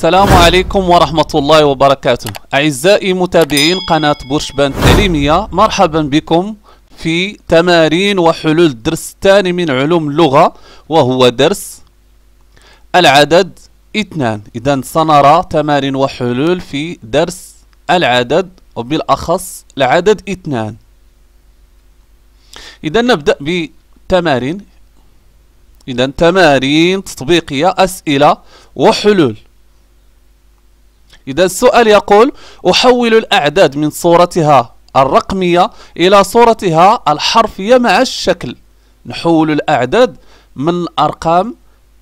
السلام عليكم ورحمة الله وبركاته أعزائي متابعين قناة بورشبان التعليمية مرحبا بكم في تمارين وحلول الدرس الثاني من علوم اللغة وهو درس العدد اثنان إذا سنرى تمارين وحلول في درس العدد وبالأخص العدد اثنان إذا نبدأ بتمارين إذا تمارين تطبيقية أسئلة وحلول إذا السؤال يقول أحول الأعداد من صورتها الرقمية إلى صورتها الحرفية مع الشكل نحول الأعداد من أرقام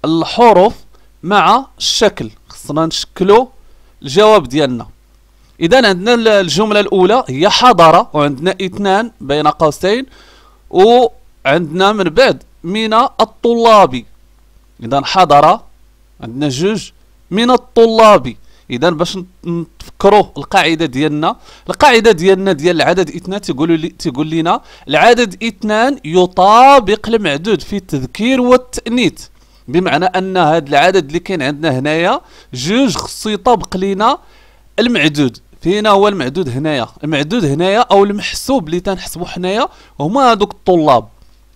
الحروف مع الشكل خصنا نشكلو الجواب ديالنا إذا عندنا الجملة الأولى هي حضرة وعندنا اثنان بين قوسين وعندنا من بعد من الطلابي إذا حضرة عندنا جوج من الطلابي اذا باش نفكروا القاعده ديالنا القاعده ديالنا ديال العدد اثنان تيقولوا لي تيقول لنا العدد اثنان يطابق المعدود في التذكير والتانيث بمعنى ان هذا العدد اللي كاين عندنا هنايا جوج خصو يطابق لينا المعدود فينا هو المعدود هنايا المعدود هنايا او المحسوب اللي تنحسبوا حنايا هما هذوك الطلاب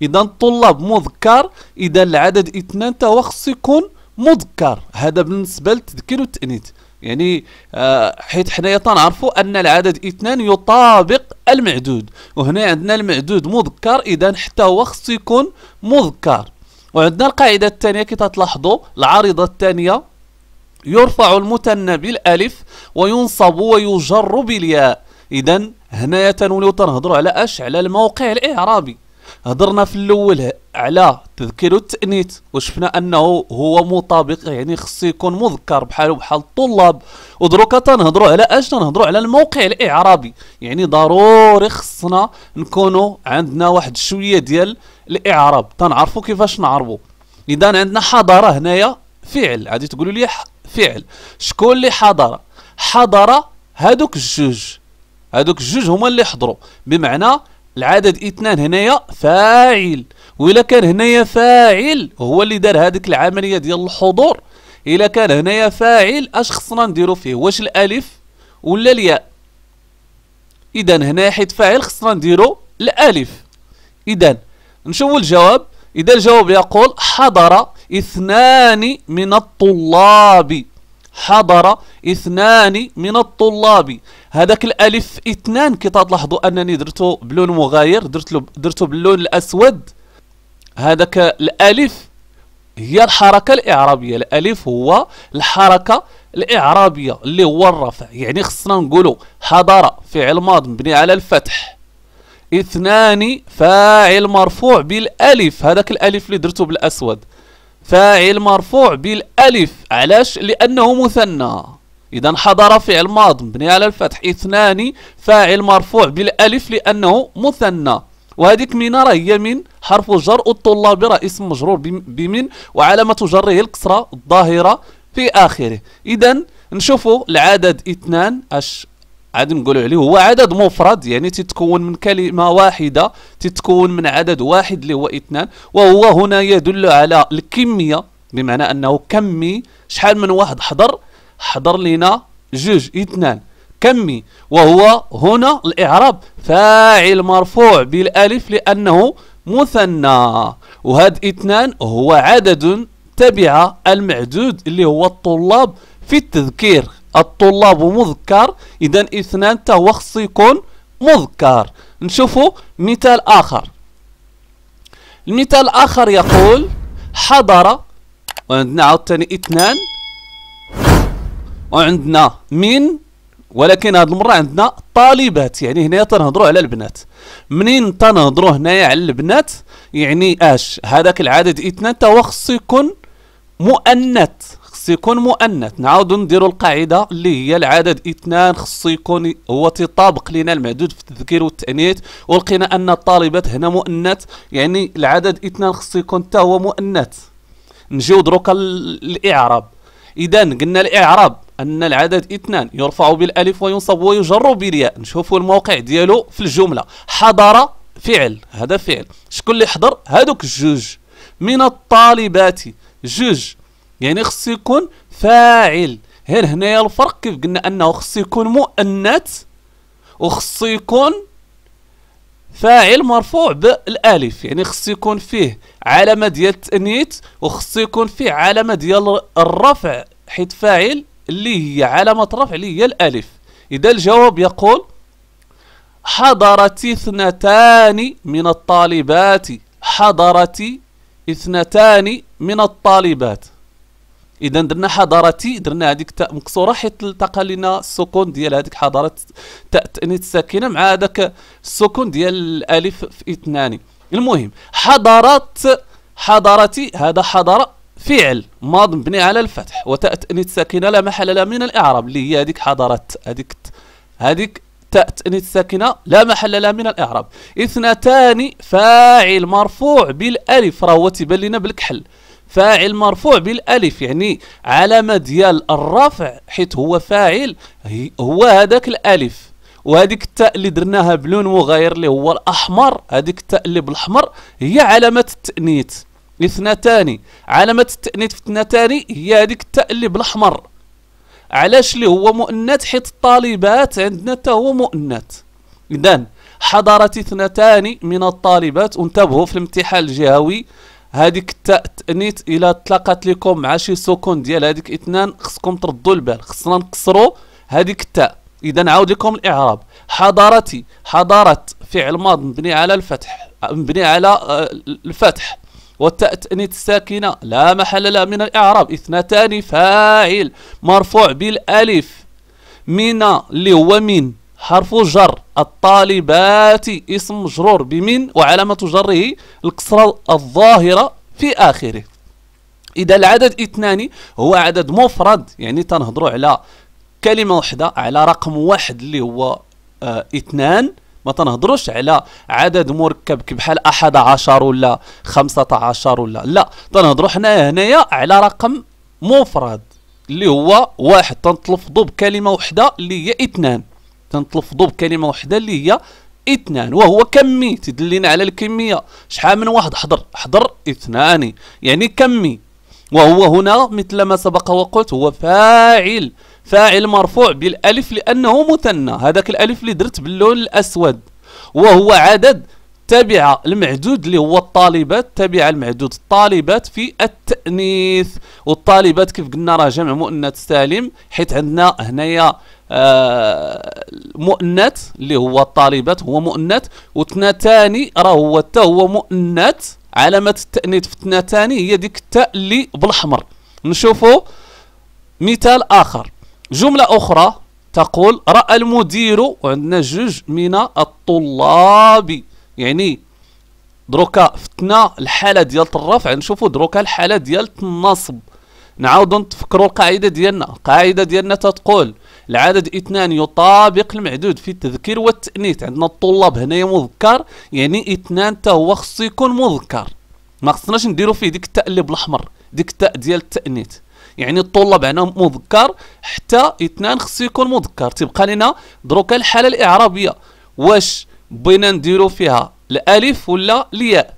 اذا الطلاب مذكر اذا العدد اثنان تا هو خصو يكون مذكر هذا بالنسبه للتذكير والتانيث يعني آه، حيت حيث حنايا تنعرفوا ان العدد اثنان يطابق المعدود وهنا عندنا المعدود مذكر اذا حتى هو خصو يكون مذكر وعندنا القاعده الثانيه كي تلاحظوا العارضه الثانيه يرفع المثنى بالالف وينصب ويجر بالياء اذا هنايا تنوليو تنهضروا على اش على الموقع الاعرابي هضرنا في الاول على تذكير والتانيث وشفنا انه هو مطابق يعني خصو يكون مذكر بحاله بحال الطلاب ودروكا تنهضروا على اش تنهضروا على الموقع الاعرابي يعني ضروري خصنا نكونوا عندنا واحد شويه ديال الاعراب تنعرفوا كيفاش نعربوا اذا عندنا حضاره هنايا فعل غادي تقولوا لي فعل شكون اللي حضر حضر هادوك الجوج هادوك الجوج هما اللي حضروا بمعنى العدد اثنان هنايا فاعل وإلا كان هنايا فاعل هو اللي دار هذيك العملية ديال الحضور إلا كان هنايا فاعل اش خصنا نديرو فيه واش الألف ولا الياء إذا هنا حيت فاعل خصنا نديرو الألف إذا نشوفو الجواب إذا الجواب يقول حضر اثنان من الطلاب حضر اثنان من الطلاب هذاك الالف اثنان كي تلاحظوا انني درتو بلون مغاير درت له درتو باللون الاسود هذاك الالف هي الحركه الاعرابيه الالف هو الحركه الاعرابيه اللي هو الرفع يعني خصنا نقولوا حضاره فعل ماض مبني على الفتح اثنان فاعل مرفوع بالالف هذاك الالف اللي درتو بالاسود فاعل مرفوع بالالف علاش لانه مثنى إذا حضر فعل ماض مبني على الفتح اثنان فاعل مرفوع بالألف لأنه مثنى وهذيك من راه هي من حرف الجر الطلاب راه اسم مجرور بمن وعلامة جره الكسرة الظاهرة في آخره إذا نشوفوا العدد اثنان اش عاد نقولوا عليه هو عدد مفرد يعني تتكون من كلمة واحدة تتكون من عدد واحد اللي هو اثنان وهو هنا يدل على الكمية بمعنى أنه كمي شحال من واحد حضر حضر لنا جوج اثنان كمي وهو هنا الإعراب فاعل مرفوع بالألف لأنه مثنى وهذا اثنان هو عدد تبع المعدود اللي هو الطلاب في التذكير الطلاب مذكر إذا اثنان هو خصو يكون مذكر نشوفوا مثال آخر المثال الآخر يقول حضر وعندنا عاوتاني اثنان وعندنا من ولكن هاد المره عندنا طالبات يعني هنايا تنهضروا على البنات منين تنهضروا هنايا على البنات يعني اش هذاك العدد اثنان تا خصو يكون مؤنث خصو يكون مؤنث نعاودو نديرو القاعده اللي هي العدد اثنان خصو يكون هو تطابق لنا المعدود في التذكير والتانيث ولقينا ان الطالبات هنا مؤنث يعني العدد اثنان خصو يكون تا هو مؤنث نجيو دروكا الاعراب اذا قلنا الاعراب أن العدد اثنان يرفع بالألف وينصب ويجر بالياء نشوفوا الموقع ديالو في الجملة حضر فعل هذا فعل شكون اللي حضر هادوك جوج من الطالبات جوج يعني خصو يكون فاعل غير هنايا الفرق كيف قلنا انه خصو يكون مؤنث وخصو يكون فاعل مرفوع بالالف يعني خصو يكون فيه علامه ديال التانيث وخصو يكون فيه علامه ديال الرفع حيت فاعل اللي هي علامة مطرف اللي هي الألف إذا الجواب يقول حضرت اثنتان من الطالبات حضرت اثنتان من الطالبات اذا درنا حضرتي درنا هذيك تاء مكسوره حيت التقى لنا السكون ديال هذيك حضرت تاء تانيث ساكنه مع هذاك السكون ديال الالف في اثنان المهم حضرت حضرتي هذا حضر فعل ماض مبني على الفتح وتأتني ساكنة لا محل لها من الإعراب اللي هي هذيك حضرت هذيك هذيك تأتني ساكنة لا محل لها من الإعراب اثنتان فاعل مرفوع بالألف راه هو تيبان لنا بالكحل فاعل مرفوع بالالف يعني علامه ديال الرفع حيت هو فاعل هو هذاك الالف وهذيك التاء اللي درناها بلون مغاير اللي هو الاحمر هذيك التاء اللي بالاحمر هي علامه التانيث اثنتان علامة التأنيث في اثنتان هي هذيك التاء اللي بالاحمر علاش اللي هو مؤنث حيت الطالبات عندنا تا هو مؤنث إذا حضرت اثنتان من الطالبات انتبهوا في الامتحان الجهوي هذيك التاء التأنيث إلا تلاقات لكم مع شي سكون ديال هذيك اثنان خصكم تردوا البال خصنا نقصروا هذيك التاء إذا عاود لكم الإعراب حضرتي حضرت فعل ماض مبني على الفتح مبني على آه، الفتح والتأنيث الساكنة لا محل لها من الإعراب اثنتان فاعل مرفوع بالألف من اللي هو من حرف جر الطالبات اسم مجرور بمن وعلامة جره الكسرة الظاهرة في آخره إذا العدد اثنان هو عدد مفرد يعني تنهضروا على كلمة واحدة على رقم واحد اللي هو اه اثنان ما تنهضروش على عدد مركب بحال 11 ولا 15 ولا لا تنهضروا حنايا هنايا على رقم مفرد اللي هو واحد تنتلفظوا بكلمه وحده اللي هي اثنان تنتلفظوا بكلمه وحده اللي هي اثنان وهو كمي تدلينا على الكميه شحال من واحد حضر حضر اثنان يعني كمي وهو هنا مثل ما سبق وقلت هو فاعل فاعل مرفوع بالالف لانه مثنى هذاك الالف اللي درت باللون الاسود وهو عدد تبع المعدود اللي هو الطالبات تبع المعدود الطالبات في التانيث والطالبات كيف قلنا راه جمع مؤنث سالم حيت عندنا هنايا آه مؤنث اللي هو الطالبات هو مؤنث وتنتاني راه هو حتى هو مؤنث علامه التانيث في تنتاني هي ديك التاء اللي بالاحمر نشوفوا مثال اخر جملة أخرى تقول رأى المدير وعندنا جوج من الطلاب يعني دروكا فتنا الحالة ديال الرفع نشوفوا دروكا الحالة ديال النصب نعاودو نتفكروا القاعدة ديالنا القاعدة ديالنا تتقول العدد اثنان يطابق المعدود في التذكير والتأنيث عندنا الطلاب هنايا مذكر يعني اثنان تا هو خصو يكون مذكر ما خصناش نديرو فيه ديك التاء اللي بالاحمر ديك التاء ديال التأنيث يعني الطلاب هنا مذكر حتى اثنان خصو يكون مذكر تبقى لنا دروكا الحاله الاعرابيه واش بغينا نديرو فيها الالف ولا الياء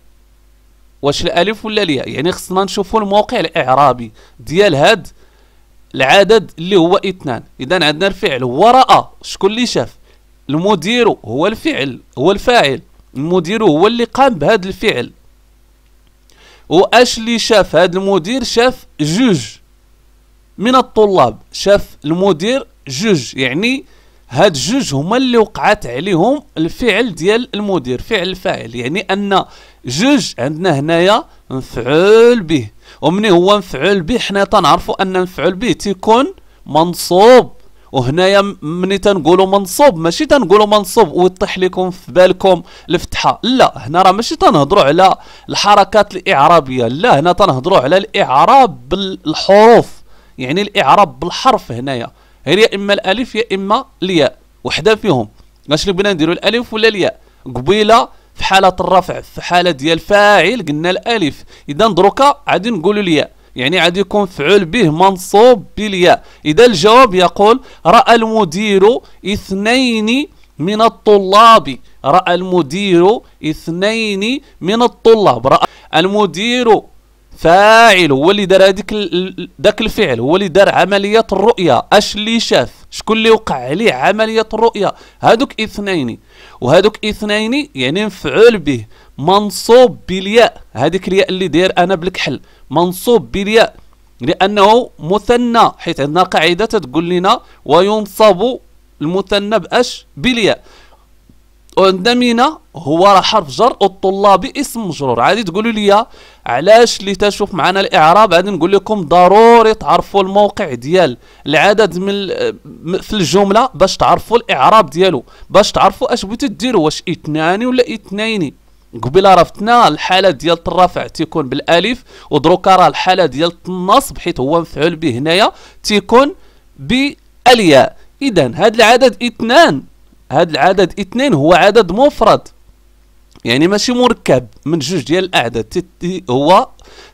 واش الالف ولا الياء يعني خصنا نشوفوا الموقع الاعرابي ديال هاد العدد اللي هو اثنان اذا عندنا الفعل هو راى شكون اللي شاف المدير هو الفعل هو الفاعل المدير هو اللي قام بهذا الفعل واش اللي شاف هذا المدير شاف جوج من الطلاب شاف المدير جوج يعني هاد جوج هما اللي وقعت عليهم الفعل ديال المدير فعل الفاعل يعني ان جوج عندنا هنايا مفعول به ومني هو مفعول به حنا تنعرفوا ان مفعول به تيكون منصوب وهنايا مني تنقولوا منصوب ماشي تنقولوا منصوب ويطيح لكم في بالكم الفتحه لا هنا راه ماشي تنهضروا على الحركات الاعرابيه لا هنا تنهضروا على الاعراب بالحروف يعني الاعراب بالحرف هنايا غير يا اما الالف يا اما الياء وحده فيهم اش اللي بغينا نديروا الالف ولا الياء قبيله في حاله الرفع في حاله ديال فاعل قلنا الالف اذا دروكا غادي نقولوا الياء يعني غادي يكون فعل به منصوب بالياء اذا الجواب يقول راى المدير اثنين من الطلاب راى المدير اثنين من الطلاب راى المدير فاعل هو اللي دار هذيك ذاك الفعل هو اللي دار عمليه الرؤيه اش اللي شاف شكون اللي وقع عليه عمليه الرؤيه هادوك اثنين وهادوك اثنين يعني مفعول به منصوب بالياء هذيك الياء اللي داير انا بالكحل منصوب بالياء لانه مثنى حيت عندنا قاعده تقول لنا وينصب المثنى باش بالياء اندمينا هو راه حرف جر الطلابي اسم مجرور عادي تقولوا لي علاش اللي تشوف معنا الاعراب غادي نقول لكم ضروري تعرفوا الموقع ديال العدد من في الجمله باش تعرفوا الاعراب ديالو باش تعرفوا اش بغيتو ديروا واش اثنان ولا اثنين قبيله عرفتنا الحاله ديال الرفع تيكون بالالف ودروكا راه الحاله ديال النصب حيت هو مفعول به هنايا تيكون بالياء اذا هذا العدد اثنان هذا العدد اثنين هو عدد مفرد يعني ماشي مركب من جوج ديال الاعداد هو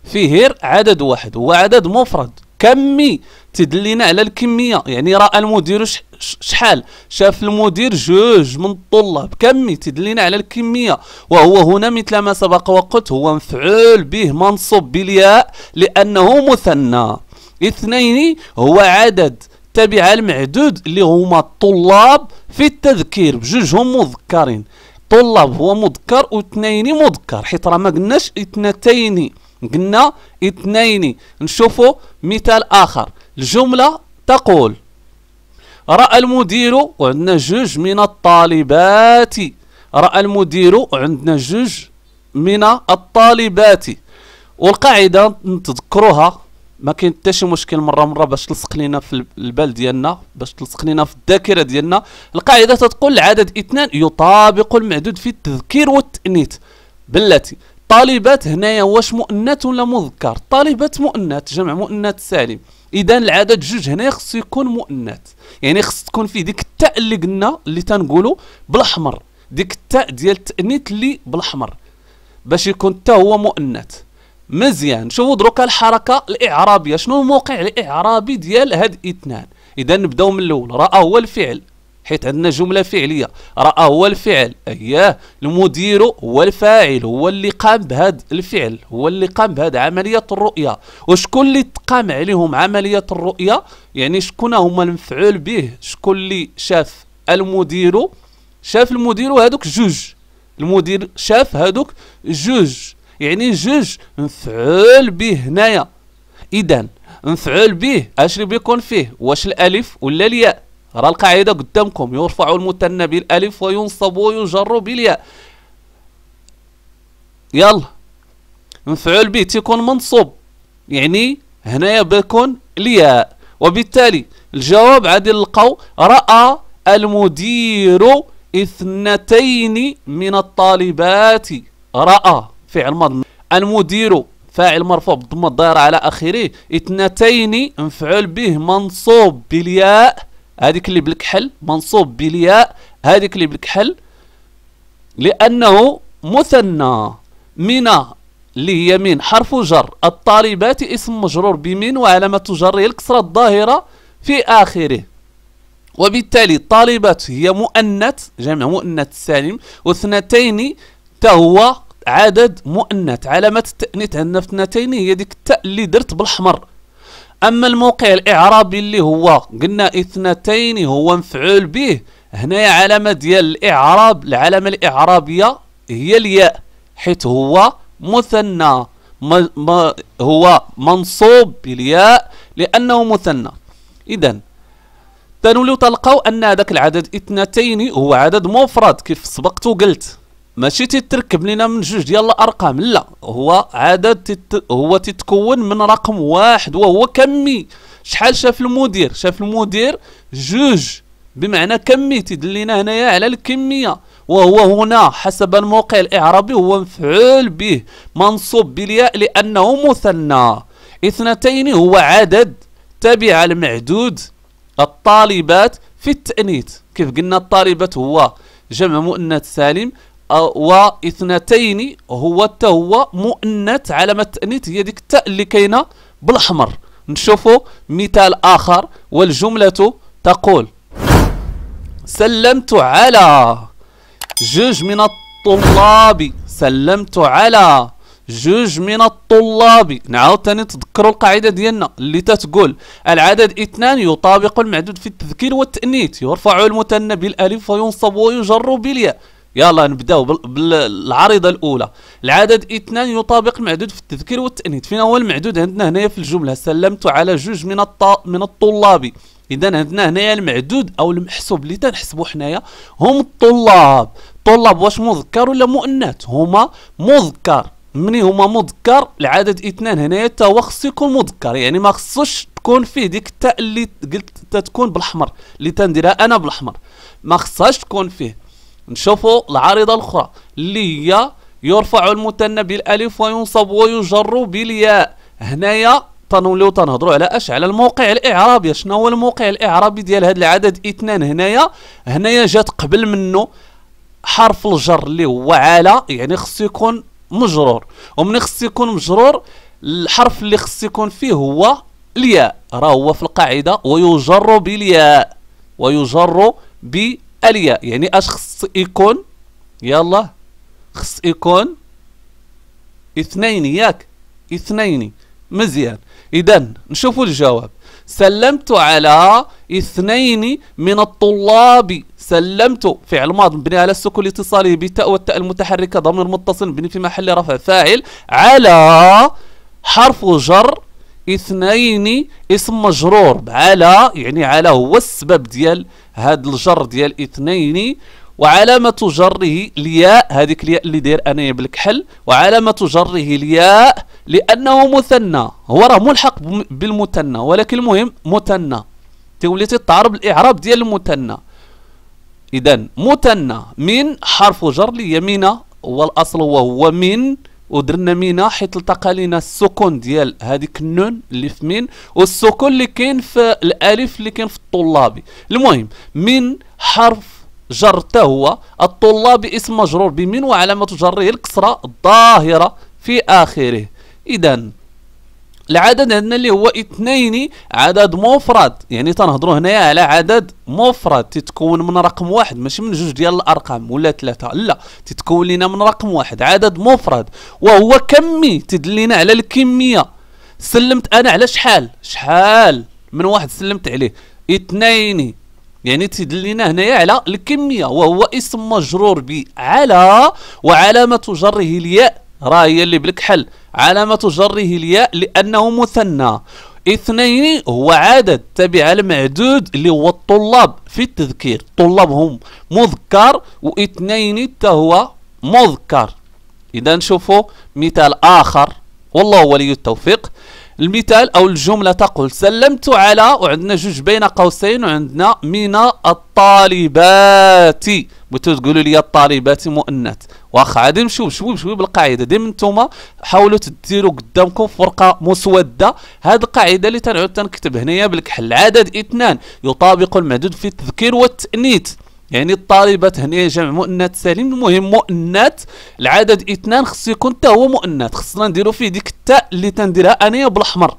فيه غير عدد واحد هو عدد مفرد كمي تدلينا على الكميه يعني رأى المدير شحال شاف المدير جوج من الطلاب كمي تدلينا على الكميه وهو هنا مثل ما سبق وقلت هو مفعول به منصوب بالياء لانه مثنى اثنين هو عدد التابعه المعدود اللي هما الطلاب في التذكير بجوجهم مذكرين طلاب هو مذكر واثنين مذكر حيت راه ما قلناش اثنتين قلنا اثنين نشوفوا مثال اخر الجمله تقول راى المدير وعندنا جوج من الطالبات راى المدير عندنا جوج من الطالبات والقاعده نتذكروها ما كاين حتى شي مشكل مره مره باش تلصق لينا في البال ديالنا باش تلصق لينا في الذاكره ديالنا القاعده تتقول العدد اثنان يطابق المعدود في التذكير والتانيث بلاتي طالبات هنايا واش مؤنث ولا مذكر طالبات مؤنث جمع مؤنث سالم اذا العدد جوج هنا خصو يكون مؤنث يعني خص تكون فيه ديك التاء اللي قلنا اللي تنقولوا بالاحمر ديك التاء ديال التانيث اللي بالاحمر باش يكون حتى هو مؤنث مزيان شوفوا دروكا الحركه الاعرابيه شنو الموقع الاعرابي ديال هاد اثنان اذا نبداو من الاول راه هو الفعل حيت عندنا جمله فعليه راه هو الفعل اياه المدير هو الفاعل هو اللي قام بهاد الفعل هو اللي قام بهاد عمليه الرؤيه وشكون اللي تقام عليهم عمليه الرؤيه يعني شكون هما المفعول به شكون اللي شاف المدير شاف المدير هادوك جوج المدير شاف هذوك جوج يعني جوج مفعول به هنايا اذا مفعول به اش اللي بيكون فيه واش الالف ولا الياء راه القاعده قدامكم يرفع المثنى بالالف وينصب ويجر بالياء يلا مفعول به تيكون منصوب يعني هنايا بيكون الياء وبالتالي الجواب عادي نلقاو راى المدير اثنتين من الطالبات راى فعل ماض المدير فاعل مرفوع بالضمه الدائره على اخره اثنتين مفعول به منصوب بالياء هذيك اللي بالكحل منصوب بالياء هذيك اللي بالكحل لانه مثنى من اللي هي من حرف جر الطالبات اسم مجرور بمن وعلامه جره الكسره الظاهره في اخره وبالتالي طالبات هي مؤنث جمع مؤنث سالم واثنتين تهو عدد مؤنث علامة التأنيث عندنا اثنتين هي ديك التاء اللي درت بالحمر أما الموقع الإعرابي اللي هو قلنا اثنتين هو مفعول به هنايا علامة ديال الإعراب العلامة الإعرابية هي الياء حيث هو مثنى ما ما هو منصوب بالياء لأنه مثنى إذا تنولو تلقاو أن هذاك العدد اثنتين هو عدد مفرد كيف سبقت وقلت ماشي تتركب لنا من جوج ديال الارقام لا هو عدد تت هو تتكون من رقم واحد وهو كمي شحال شاف المدير شاف المدير جوج بمعنى كمي تدلينا هنايا على الكميه وهو هنا حسب الموقع الاعرابي هو مفعول به منصوب بالياء لانه مثنى اثنتين هو عدد تبع المعدود الطالبات في التانيث كيف قلنا الطالبات هو جمع مؤنث سالم واثنتين هو تا هو مؤنث علامه التانيث هي ديك التاء اللي كاينه بالاحمر نشوفوا مثال اخر والجمله تقول سلمت على جوج من الطلاب سلمت على جوج من الطلاب نعاود ثاني تذكروا القاعده ديالنا اللي تتقول العدد اثنان يطابق المعدود في التذكير والتانيث يرفع المثنى بالالف وينصب ويجر بالياء يلا نبداو بالعريضه الاولى العدد اثنان يطابق المعدود في التذكير والتانيث فين هو المعدود عندنا هنايا في الجمله سلمت على جوج من الط... من الطلاب اذا عندنا هنايا المعدود او المحسوب اللي تنحسبوا حنايا هم الطلاب الطلاب واش مذكر ولا مؤنث هما مذكر مني هما مذكر العدد اثنان هنايا تا هو خصو يكون مذكر يعني ما خصوش تكون فيه ديك التاء اللي قلت تتكون بالاحمر اللي تنديرها انا بالاحمر ما خصهاش تكون فيه نشوفوا العارضة الأخرى اللي هي يرفع المثنى بالالف وينصب ويجر بالياء هنايا تنوليو تنهضروا على اش على الموقع الاعرابي شنو هو الموقع الاعرابي ديال هذا العدد اثنان هنايا هنايا جات قبل منه حرف الجر اللي هو على يعني خصو يكون مجرور ومن خصو يكون مجرور الحرف اللي خصو يكون فيه هو الياء راه هو في القاعده ويجر بالياء ويجر بالياء الياء يعني اش خص يكون يلا خص يكون اثنين ياك اثنين مزيان اذا نشوفوا الجواب سلمت على اثنين من الطلاب سلمت فعل ماض مبني على السكون لاتصاله بالتاء والتاء المتحركه ضمير متصل مبني في محل رفع فاعل على حرف جر اثنين اسم مجرور على يعني على هو السبب ديال هاد الجر ديال اثنين وعلامة جره الياء هذيك الياء اللي داير انايا بالكحل وعلامة جره الياء لانه مثنى هو راه ملحق بالمثنى ولكن المهم مثنى تولي تتعرب الاعراب ديال المثنى اذا مثنى من حرف جر ليمين والاصل وهو من ودرنا مينا حيت التقى لينا السكون ديال هذيك النون اللي في مين والسكون اللي كاين في الالف اللي كاين في الطلابي المهم من حرف جر تا هو الطلابي اسم مجرور بمن وعلامه جره الكسره الظاهره في اخره اذا العدد عندنا اللي هو اثنين عدد مفرد يعني تنهضروا هنايا على عدد مفرد تتكون من رقم واحد ماشي من جوج ديال الارقام ولا ثلاثه لا تتكون لنا من رقم واحد عدد مفرد وهو كمي تدلينا على الكميه سلمت انا على شحال شحال من واحد سلمت عليه اثنين يعني تدلينا هنايا على الكميه وهو اسم مجرور بعلى وعلامه جره الياء راه هي اللي بالكحل علامة جره الياء لأنه مثنى اثنين هو عدد تبع المعدود اللي هو الطلاب في التذكير الطلاب هم مذكر واثنين حتى هو مذكر اذا نشوفوا مثال اخر والله ولي التوفيق المثال او الجمله تقول سلمت على وعندنا جوج بين قوسين وعندنا من الطالبات بتقولوا لي الطالبات مؤنث واخا غادي نمشيو بشوي بشوي بالقاعده ديما نتوما حاولوا تديروا قدامكم فرقه مسوده هاد القاعده اللي تنعود تنكتب هنايا بالكحل العدد اثنان يطابق المعدود في التذكير والتانيث يعني الطالبات هنا جمع مؤنث سليم المهم مؤنث العدد اثنان خصو يكون تا هو مؤنث خصنا نديرو فيه ديك التاء اللي تنديرها انايا بالاحمر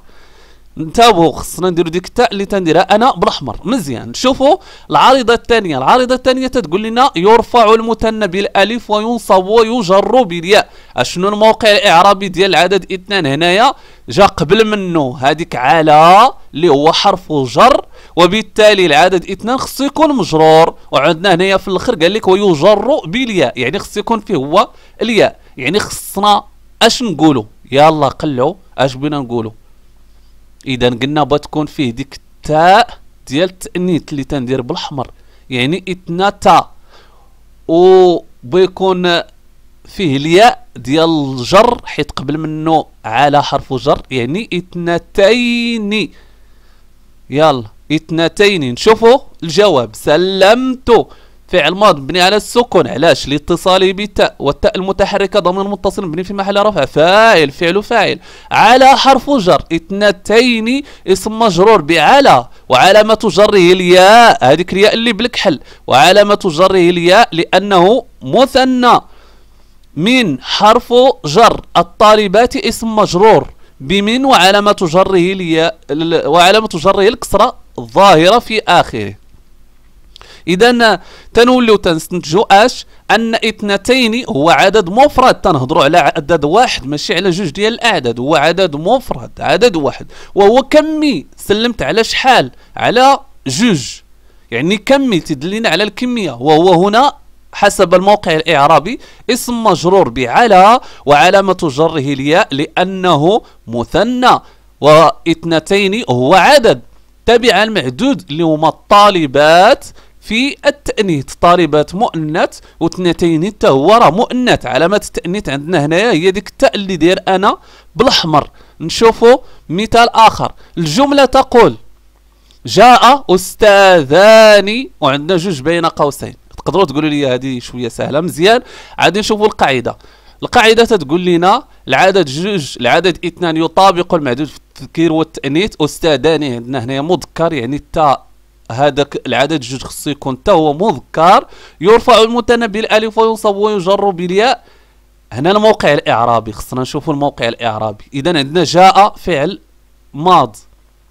انتبهوا خصنا نديروا ديك التاء اللي تنديرها انا بالاحمر مزيان شوفوا العارضه الثانيه العارضه الثانيه تتقول لنا يرفع المثنى بالالف وينصب ويجر بالياء اشنو الموقع الاعرابي ديال العدد اثنان هنايا جا قبل منه هذيك على اللي هو حرف جر وبالتالي العدد اثنان خصو يكون مجرور وعندنا هنايا في الاخر قال لك ويجر بالياء يعني خصو يكون فيه هو الياء يعني خصنا اش نقولوا يلا قلعوا اش بينا نقولوا اذا قلنا بغا تكون فيه ديك التاء ديال التانيث اللي تندير بالاحمر يعني اثنتا و بيكون فيه الياء ديال الجر حيت قبل منه على حرف جر يعني اثنتين يلا اثنتين نشوفوا الجواب سلمتو فعل ماض مبني على السكون علاش لاتصاله بالتاء والتاء المتحركه ضمير متصل مبني في محل رفع فاعل فعل فاعل على حرف جر اثنتين اسم مجرور بعلى وعلامه جره الياء هذيك الياء اللي بالكحل وعلامه جره الياء لانه مثنى من حرف جر الطالبات اسم مجرور بمن وعلامه جره الياء وعلامه جره الكسره الظاهره في اخره إذا تنوليو تنستنتجو أش أن اثنتين هو عدد مفرد تنهضروا على عدد واحد ماشي على جوج ديال الأعداد هو عدد مفرد عدد واحد وهو كمي سلمت على شحال على جوج يعني كمي تدلينا على الكمية وهو هنا حسب الموقع الإعرابي اسم مجرور بعلى وعلامة جره الياء لأنه مثنى واثنتين هو عدد تبع المعدود اللي هما الطالبات في التأنيث طالبة مؤنث واثنتين حتى هو راه مؤنث علامة التأنيث عندنا هنايا هي ديك التاء اللي داير أنا بالأحمر نشوفوا مثال آخر الجملة تقول جاء أستاذان وعندنا جوج بين قوسين تقدروا تقولوا لي هذه شويه سهله مزيان عادي نشوفوا القاعده القاعده تتقول لنا العدد جوج العدد اثنان يطابق المعدود في التذكير والتانيث استاذان عندنا هنايا مذكر يعني التاء هذاك العدد جوج خصو يكون حتى هو مذكر يرفع المتنبي الالف وينصب ويجر بالياء هنا الموقع الاعرابي خصنا نشوفوا الموقع الاعرابي اذا عندنا جاء فعل ماض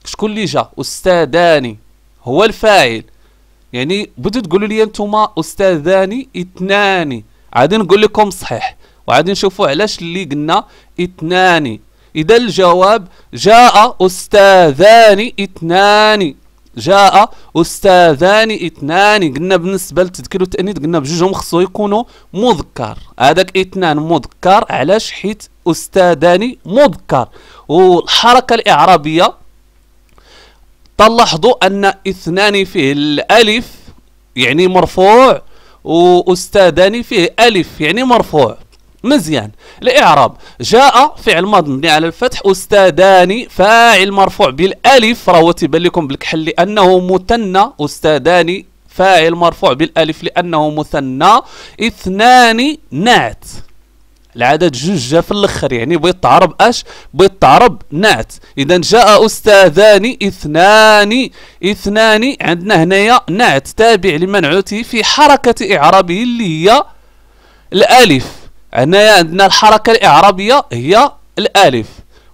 شكون اللي جا استاذان هو الفاعل يعني بدو تقولوا لي انتما استاذان اثنان عاد نقول لكم صحيح وعادي نشوفوا علاش اللي قلنا اثنان اذا الجواب جاء استاذان اثنان جاء استاذان اثنان قلنا بالنسبه للتذكير والتانيث قلنا بجوجهم خصو يكونوا مذكر هذاك اثنان مذكر علاش حيت استاذان مذكر والحركه الاعرابيه تلاحظوا ان اثنان فيه الالف يعني مرفوع واستاذان فيه الف يعني مرفوع مزيان الاعراب جاء فعل ماض مبني يعني على الفتح استاذان فاعل مرفوع بالالف راهو تيبان لكم بالكحل لانه مثنى استاذان فاعل مرفوع بالالف لانه مثنى اثنان نعت العدد جوج جا في الاخر يعني بغيت تعرب اش بغيت تعرب نعت اذا جاء استاذان اثنان اثنان عندنا هنايا نعت تابع لمنعوته في حركه اعرابه اللي هي الالف هنايا عندنا الحركه الاعرابيه هي الالف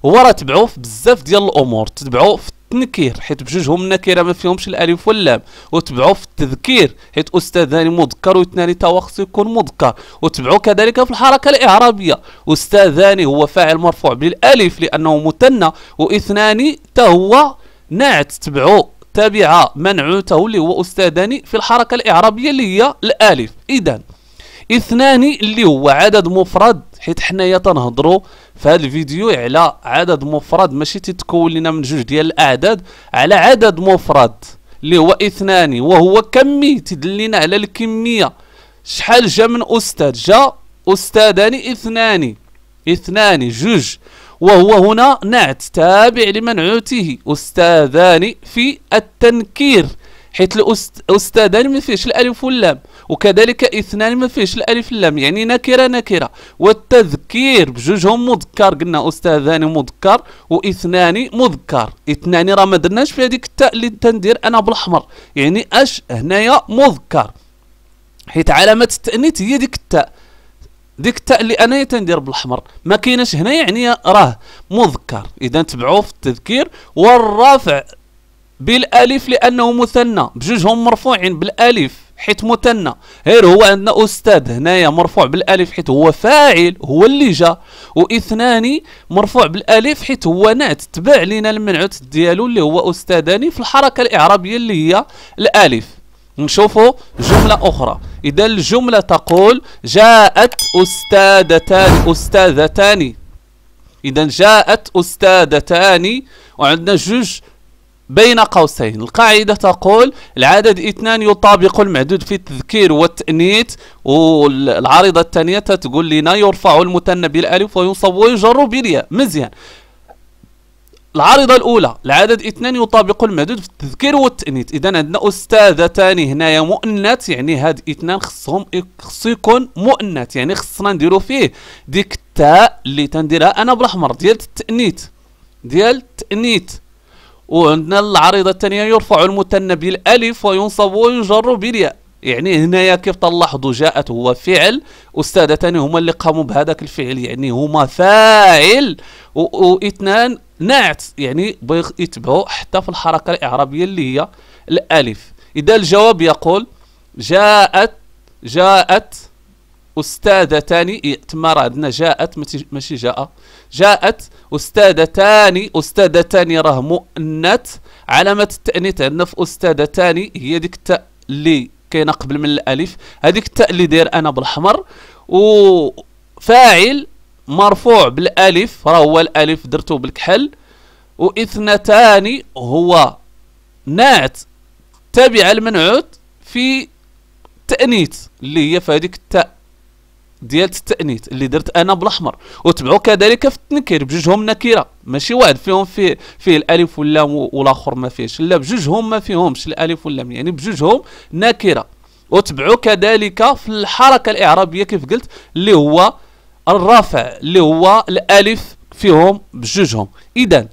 هو راه تبعو في بزاف ديال الامور تبعو في التنكير حيت بجوجهم النكيره ما فيهمش الالف واللام وتبعو في التذكير حيت استاذان مذكر واثنان تا خصو يكون مذكر وتبعو كذلك في الحركه الاعرابيه استاذان هو فاعل مرفوع بالالف لانه مثنى واثنان تا هو نعت تبعو تابعه منعوته اللي هو استاذان في الحركه الاعرابيه اللي هي الالف اذا اثنان اللي هو عدد مفرد حيت حنايا تنهضروا في هذا الفيديو على عدد مفرد ماشي تتكون لنا من جوج ديال الاعداد على عدد مفرد اللي هو اثنان وهو كمي تدلينا على الكميه شحال جا من استاذ جا استاذان اثنان اثنان جوج وهو هنا نعت تابع لمنعوته استاذان في التنكير حيث الاستاذان ما فيهش الالف واللام وكذلك اثنان ما فيهش الالف واللام يعني نكره نكره والتذكير بجوجهم مذكر قلنا استاذان مذكر واثنان مذكر اثنان راه ما درناش في هذيك التاء اللي تندير انا بالاحمر يعني اش هنايا مذكر حيت علامه التانيث هي ديك التاء ديك التاء اللي انايا تندير بالاحمر ما كايناش هنا يعني راه مذكر اذا تبعوه في التذكير والرفع بالالف لانه مثنى بجوجهم مرفوعين بالالف حيت مثنى غير هو عندنا استاذ هنايا مرفوع بالالف حيت هو فاعل هو اللي جا واثنان مرفوع بالالف حيت هو نعت تبع لنا المنعوت ديالو اللي هو استاذان في الحركه الاعرابيه اللي هي الالف نشوفوا جمله اخرى اذا الجمله تقول جاءت استاذتان استاذتان اذا جاءت استاذتان وعندنا جوج بين قوسين القاعدة تقول العدد اثنان يطابق المعدود في التذكير والتأنيث والعارضة الثانية تقول لنا يرفع المثنى بالألف وينصب ويجر بالياء مزيان العارضة الأولى العدد اثنان يطابق المعدود في التذكير والتأنيث إذا عندنا أستاذتان هنايا مؤنث يعني هاد اثنان خصهم خصو يكون مؤنث يعني خصنا نديرو فيه ديك التاء اللي تنديرها أنا بالأحمر ديال التأنيث ديال التأنيث وعندنا العريضة الثانية يرفع المثنى بالألف وينصب ويجر بالياء يعني هنايا كيف تلاحظوا جاءت هو فعل أستاذة ثاني هما اللي قاموا بهذاك الفعل يعني هما فاعل واثنان نعت يعني بغ يتبعوا حتى في الحركة الإعرابية اللي هي الألف إذا الجواب يقول جاءت جاءت أستاذتان إيه، تما راه عندنا جاءت ماشي جاء جاءت أستاذتان أستاذتان راه مؤنث علامة التأنيث عندنا في أستاذتان هي ديك التاء اللي كاينه قبل من الألف هذيك التاء اللي داير أنا بالأحمر وفاعل مرفوع بالألف راه هو الألف درتو بالكحل واثنتان هو نعت تابع المنعوت في تأنيث اللي هي في هذيك التاء ديال التانيث اللي درت انا بالاحمر وتبعوا كذلك في التنكير بجوجهم نكره ماشي واحد فيهم فيه فيه الالف واللام والاخر ما فيهش لا بجوجهم ما فيهمش الالف واللام يعني بجوجهم نكره وتبعوا كذلك في الحركه الاعرابيه كيف قلت اللي هو الرفع اللي هو الالف فيهم بجوجهم اذا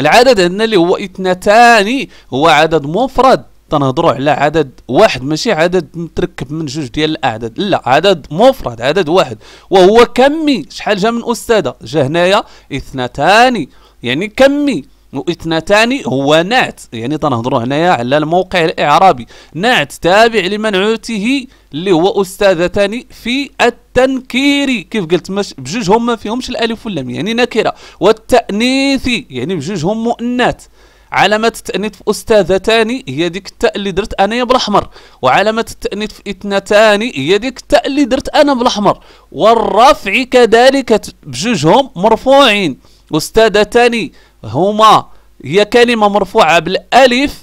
العدد عندنا اللي هو اثنتان هو عدد مفرد تنهضروا على عدد واحد ماشي عدد متركب من جوج ديال الاعداد لا عدد مفرد عدد واحد وهو كمي شحال جا من استاذه جا هنايا اثنتان يعني كمي واثنتان هو نعت يعني تنهضروا هنايا على الموقع الاعرابي نعت تابع لمنعوته اللي هو استاذتان في التنكير كيف قلت مش بجوجهم ما فيهمش الالف واللام يعني نكره والتانيث يعني بجوجهم مؤنث علامة التأنيث في أستاذتان هي ديك التاء اللي درت أنايا بالأحمر وعلامة التأنيث في اثنتان هي ديك التاء اللي درت أنا بالأحمر والرفع كذلك بجوجهم مرفوعين أستاذتان هما هي كلمة مرفوعة بالألف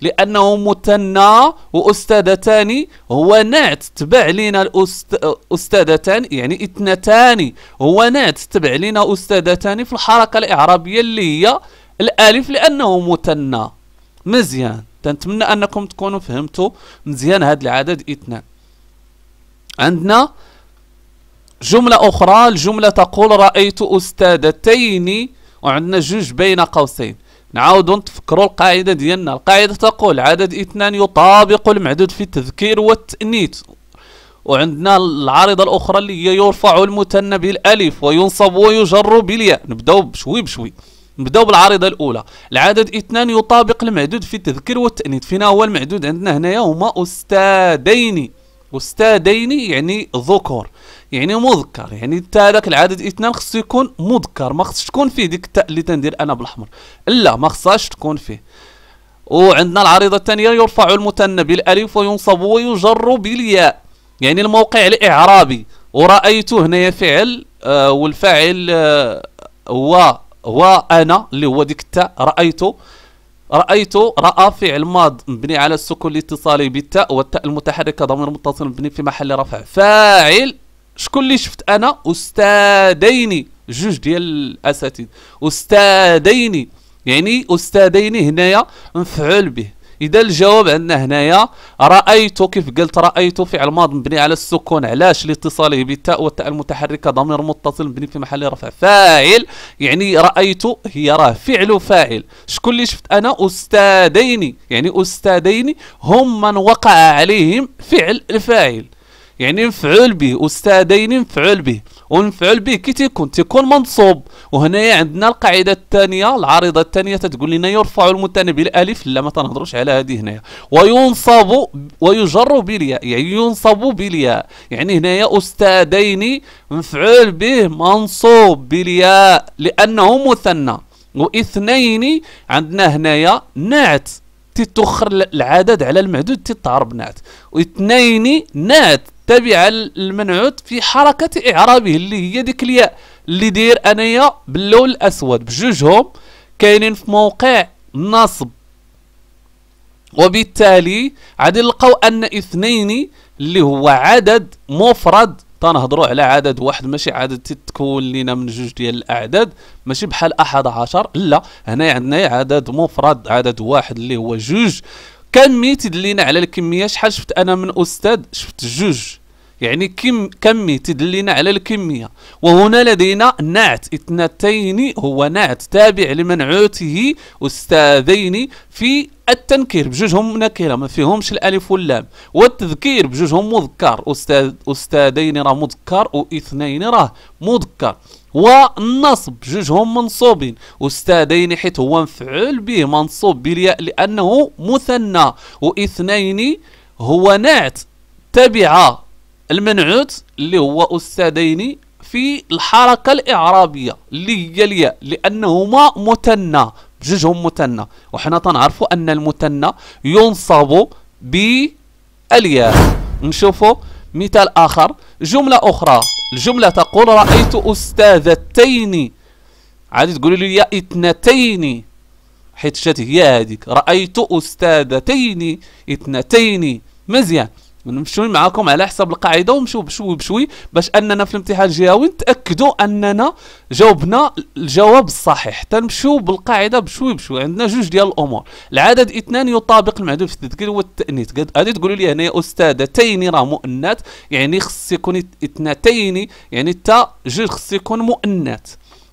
لأنه متنى وأستاذتان هو نعت تبع لنا أستاذتان يعني اثنتان هو نعت تبع لنا أستاذتان في الحركة الإعرابية اللي هي الالف لانه مثنى مزيان تنتمنى انكم تكونوا فهمتوا مزيان هذا العدد اثنان عندنا جملة أخرى الجملة تقول رأيت أستاذتين وعندنا جوج بين قوسين نعاودوا نتفكروا القاعدة ديالنا القاعدة تقول عدد اثنان يطابق المعدود في التذكير والتأنيث وعندنا العارضة الأخرى اللي هي يرفع المثنى بالألف وينصب ويجر بالياء نبداو بشوي بشوي نبداو بالعارضه الاولى العدد اثنان يطابق المعدود في التذكير والتانيث فينا هو المعدود عندنا هنايا هما استاذين استاذين يعني ذكر يعني مذكر يعني تا داك العدد اثنان خصو يكون مذكر ما خصش تكون فيه ديك التاء اللي تندير انا بالاحمر لا ما خصهاش تكون فيه وعندنا العريضه الثانيه يرفع المثنى بالالف وينصب ويجر بالياء يعني الموقع الاعرابي ورايت هنايا فعل آه والفاعل آه هو وأنا اللي هو ديك التاء رأيت رأيت رأى فعل ماض مبني على السكون الاتصالي بالتاء والتاء المتحركة ضمير متصل مبني في محل رفع فاعل شكون اللي شفت أنا أستاذين جوج ديال الأساتذة أستاذين يعني أستاذين هنايا مفعول به اذا الجواب عندنا هنايا رايت كيف قلت رايت فعل ماض مبني على السكون علاش لاتصاله بالتاء والتاء المتحركه ضمير متصل مبني في محل رفع فاعل يعني رايت هي راه فعل فاعل شكون اللي شفت انا استاذين يعني استاذين هم من وقع عليهم فعل الفاعل يعني مفعول به استاذين مفعول به ومفعول به كي تيكون تيكون منصوب وهنايا عندنا القاعده الثانيه العارضه الثانيه تتقول لنا يرفع المثنى بالالف لا ما تنهضروش على هذه هنايا وينصب ويجر بالياء يعني ينصب بالياء يعني هنايا استاذين مفعول به منصوب بالياء لانه مثنى واثنين عندنا هنايا نعت تتوخر العدد على المعدود تتعرب نعت واثنين نعت تبع المنعوت في حركة إعرابه اللي هي ديك الياء اللي داير انايا باللون الاسود بجوجهم كاينين في موقع النصب وبالتالي غادي نلقاو ان اثنين اللي هو عدد مفرد تنهضروا على عدد واحد ماشي عدد تتكون لينا من جوج ديال الاعداد ماشي بحال احد عشر لا هنا عندنا عدد مفرد عدد واحد اللي هو جوج كمية تدلينا على الكميه شحال شفت انا من استاذ شفت جوج يعني كم كمي تدلنا على الكمية وهنا لدينا نعت اثنتين هو نعت تابع لمنعوته أستاذين في التنكير بجوجهم نكره ما فيهمش الالف واللام والتذكير بجوجهم مذكر استاذ استاذين راه مذكر واثنين راه مذكر والنصب بجوجهم منصوبين استاذين حيت هو مفعول به منصوب بالياء لانه مثنى واثنين هو نعت تبع المنعوت اللي هو أستاذين في الحركة الإعرابية اللي هي الياء لأنهما متنى بجوجهم متنى وحنا تنعرفوا أن المتنى ينصب بالياء نشوفوا مثال آخر جملة أخرى الجملة تقول رأيت أستاذتين عادي تقولوا لي يا اثنتين حيت شات هي هذيك رأيت أستاذتين اثنتين مزيان نمشيو معاكم على حساب القاعده ونمشيو بشوي بشوي باش اننا في الامتحان الجهوي نتاكدوا اننا جاوبنا الجواب الصحيح تنمشيو بالقاعده بشوي بشوي عندنا جوج ديال الامور العدد اثنان يطابق المعدود في التذكير والتانيث غادي تقولوا لي هنايا استاذتين راه مؤنث يعني خص يكون اثنتين يعني تا جوج خص يكون مؤنث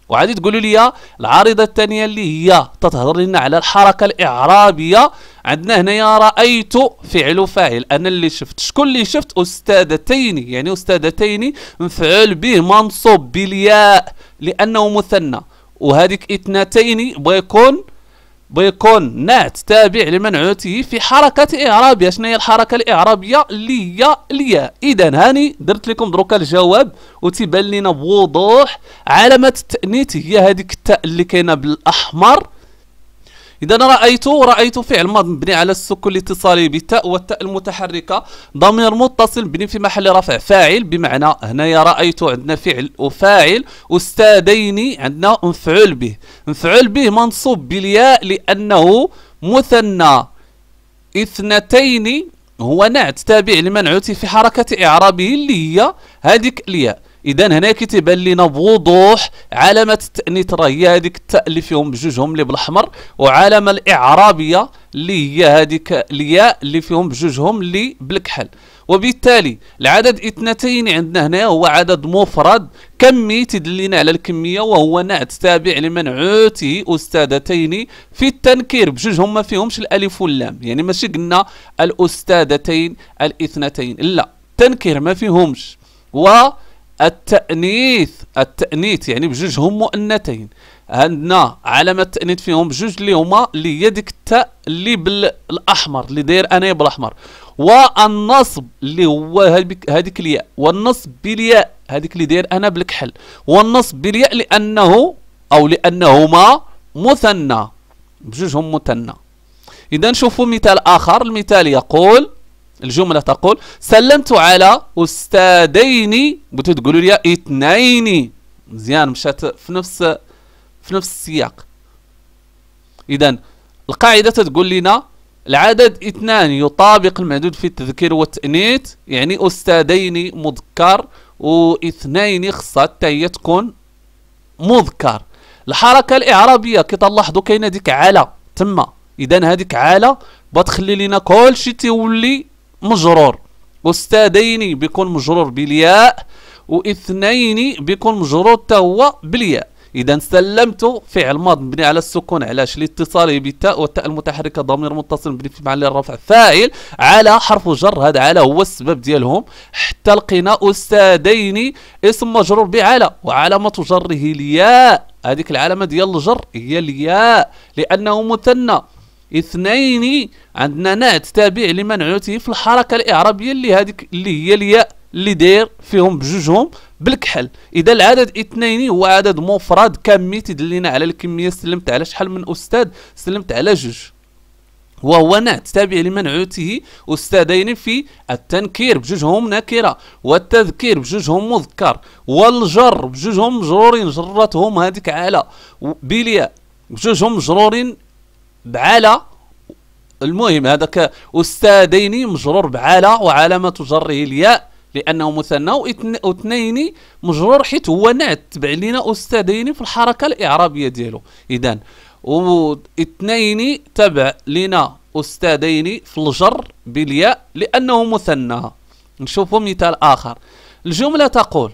وعادي تقولوا لي العارضه الثانيه اللي هي تتهضر لنا على الحركه الاعرابيه عندنا هنايا رايت فعل فاعل انا اللي شفت شكون اللي شفت استاذتين يعني استاذتين مفعول به منصوب بالياء لانه مثنى وهذيك اثنتين بيكون بيكون نعت تابع لمنعوته في حركة إعرابية شنو هي الحركة الإعرابية ليا ليا إذا هاني درت لكم دروكا الجواب وتبان لنا بوضوح علامة التأنيث هي هذيك التاء اللي كاينة بالأحمر إذا رأيت رأيت فعل ماض مبني على السكون الاتصالي بالتاء والتاء المتحركة ضمير متصل مبني في محل رفع فاعل بمعنى هنايا رأيت عندنا فعل وفاعل أستاذين عندنا مفعول به مفعول به منصوب بالياء لأنه مثنى اثنتين هو نعت تابع لمنعوت في حركة إعرابه اللي هي هذيك الياء اذا هنا كيتيبان لنا بوضوح علامه التانيث راه هي هذيك اللي فيهم بجوجهم اللي بالاحمر وعلامه الاعرابيه اللي هي هذيك الياء اللي فيهم بجوجهم اللي بالكحل وبالتالي العدد اثنتين عندنا هنا هو عدد مفرد كمي تدلنا على الكمية وهو نعت تابع لمن عوتي أستاذتين في التنكير بجوجهم ما فيهمش الألف واللام يعني ماشي قلنا الأستاذتين الاثنتين لا تنكير ما فيهمش و التأنيث التأنيث يعني بجوج هم مؤنثين عندنا علامة التأنيث فيهم بجوج اللي هما اللي هي ديك التاء اللي بالأحمر اللي داير أنا بالأحمر والنصب اللي هو هذيك الياء والنصب بالياء هذيك اللي داير أنا بالكحل والنصب بالياء لأنه أو لأنهما مثنى بجوج هم مثنى إذا نشوفوا مثال آخر المثال يقول الجملة تقول سلمت على أستاذين بغيتو تقولوا لي اثنين مزيان مشات في نفس في نفس السياق إذا القاعدة تقول لنا العدد اثنان يطابق المعدود في التذكير والتأنيث يعني أستاذين مذكر واثنين خصها حتى هي تكون مذكر الحركة الإعرابية كي تلاحظوا كاينة ديك على تما إذا هذيك على بتخلي لنا كلشي تيولي مجرور أستاذين بيكون مجرور بالياء واثنين بيكون مجرور تا هو بالياء إذا سلمت فعل ماض مبني على السكون علاش لاتصاله بالتاء والتاء المتحركة ضمير متصل مبني في محل الرفع فاعل على حرف جر هذا على هو السبب ديالهم حتى لقينا أستاذين اسم مجرور بعلى وعلامة جره الياء هذيك العلامة ديال الجر هي الياء لأنه مثنى اثنين عندنا نعت تابع لمنعوته في الحركه الاعرابيه اللي هذيك اللي هي الياء اللي داير فيهم بجوجهم بالكحل اذا العدد اثنين هو عدد مفرد كمي تدلينا على الكميه سلمت على شحال من استاذ سلمت على جوج وهو نعت تابع لمنعوته أستاذين في التنكير بجوجهم نكرة والتذكير بجوجهم مذكر والجر بجوجهم مجرورين جرتهم هذيك على بليا بجوجهم مجرورين بعلى المهم هذاك أستاذين مجرور بعلى وعلامة جره الياء لأنه مثنى واثنين مجرور حيت هو نعت تبع لنا أستاذين في الحركة الإعرابية ديالو إذا واثنين تبع لنا أستاذين في الجر بالياء لأنه مثنى نشوفوا مثال آخر الجملة تقول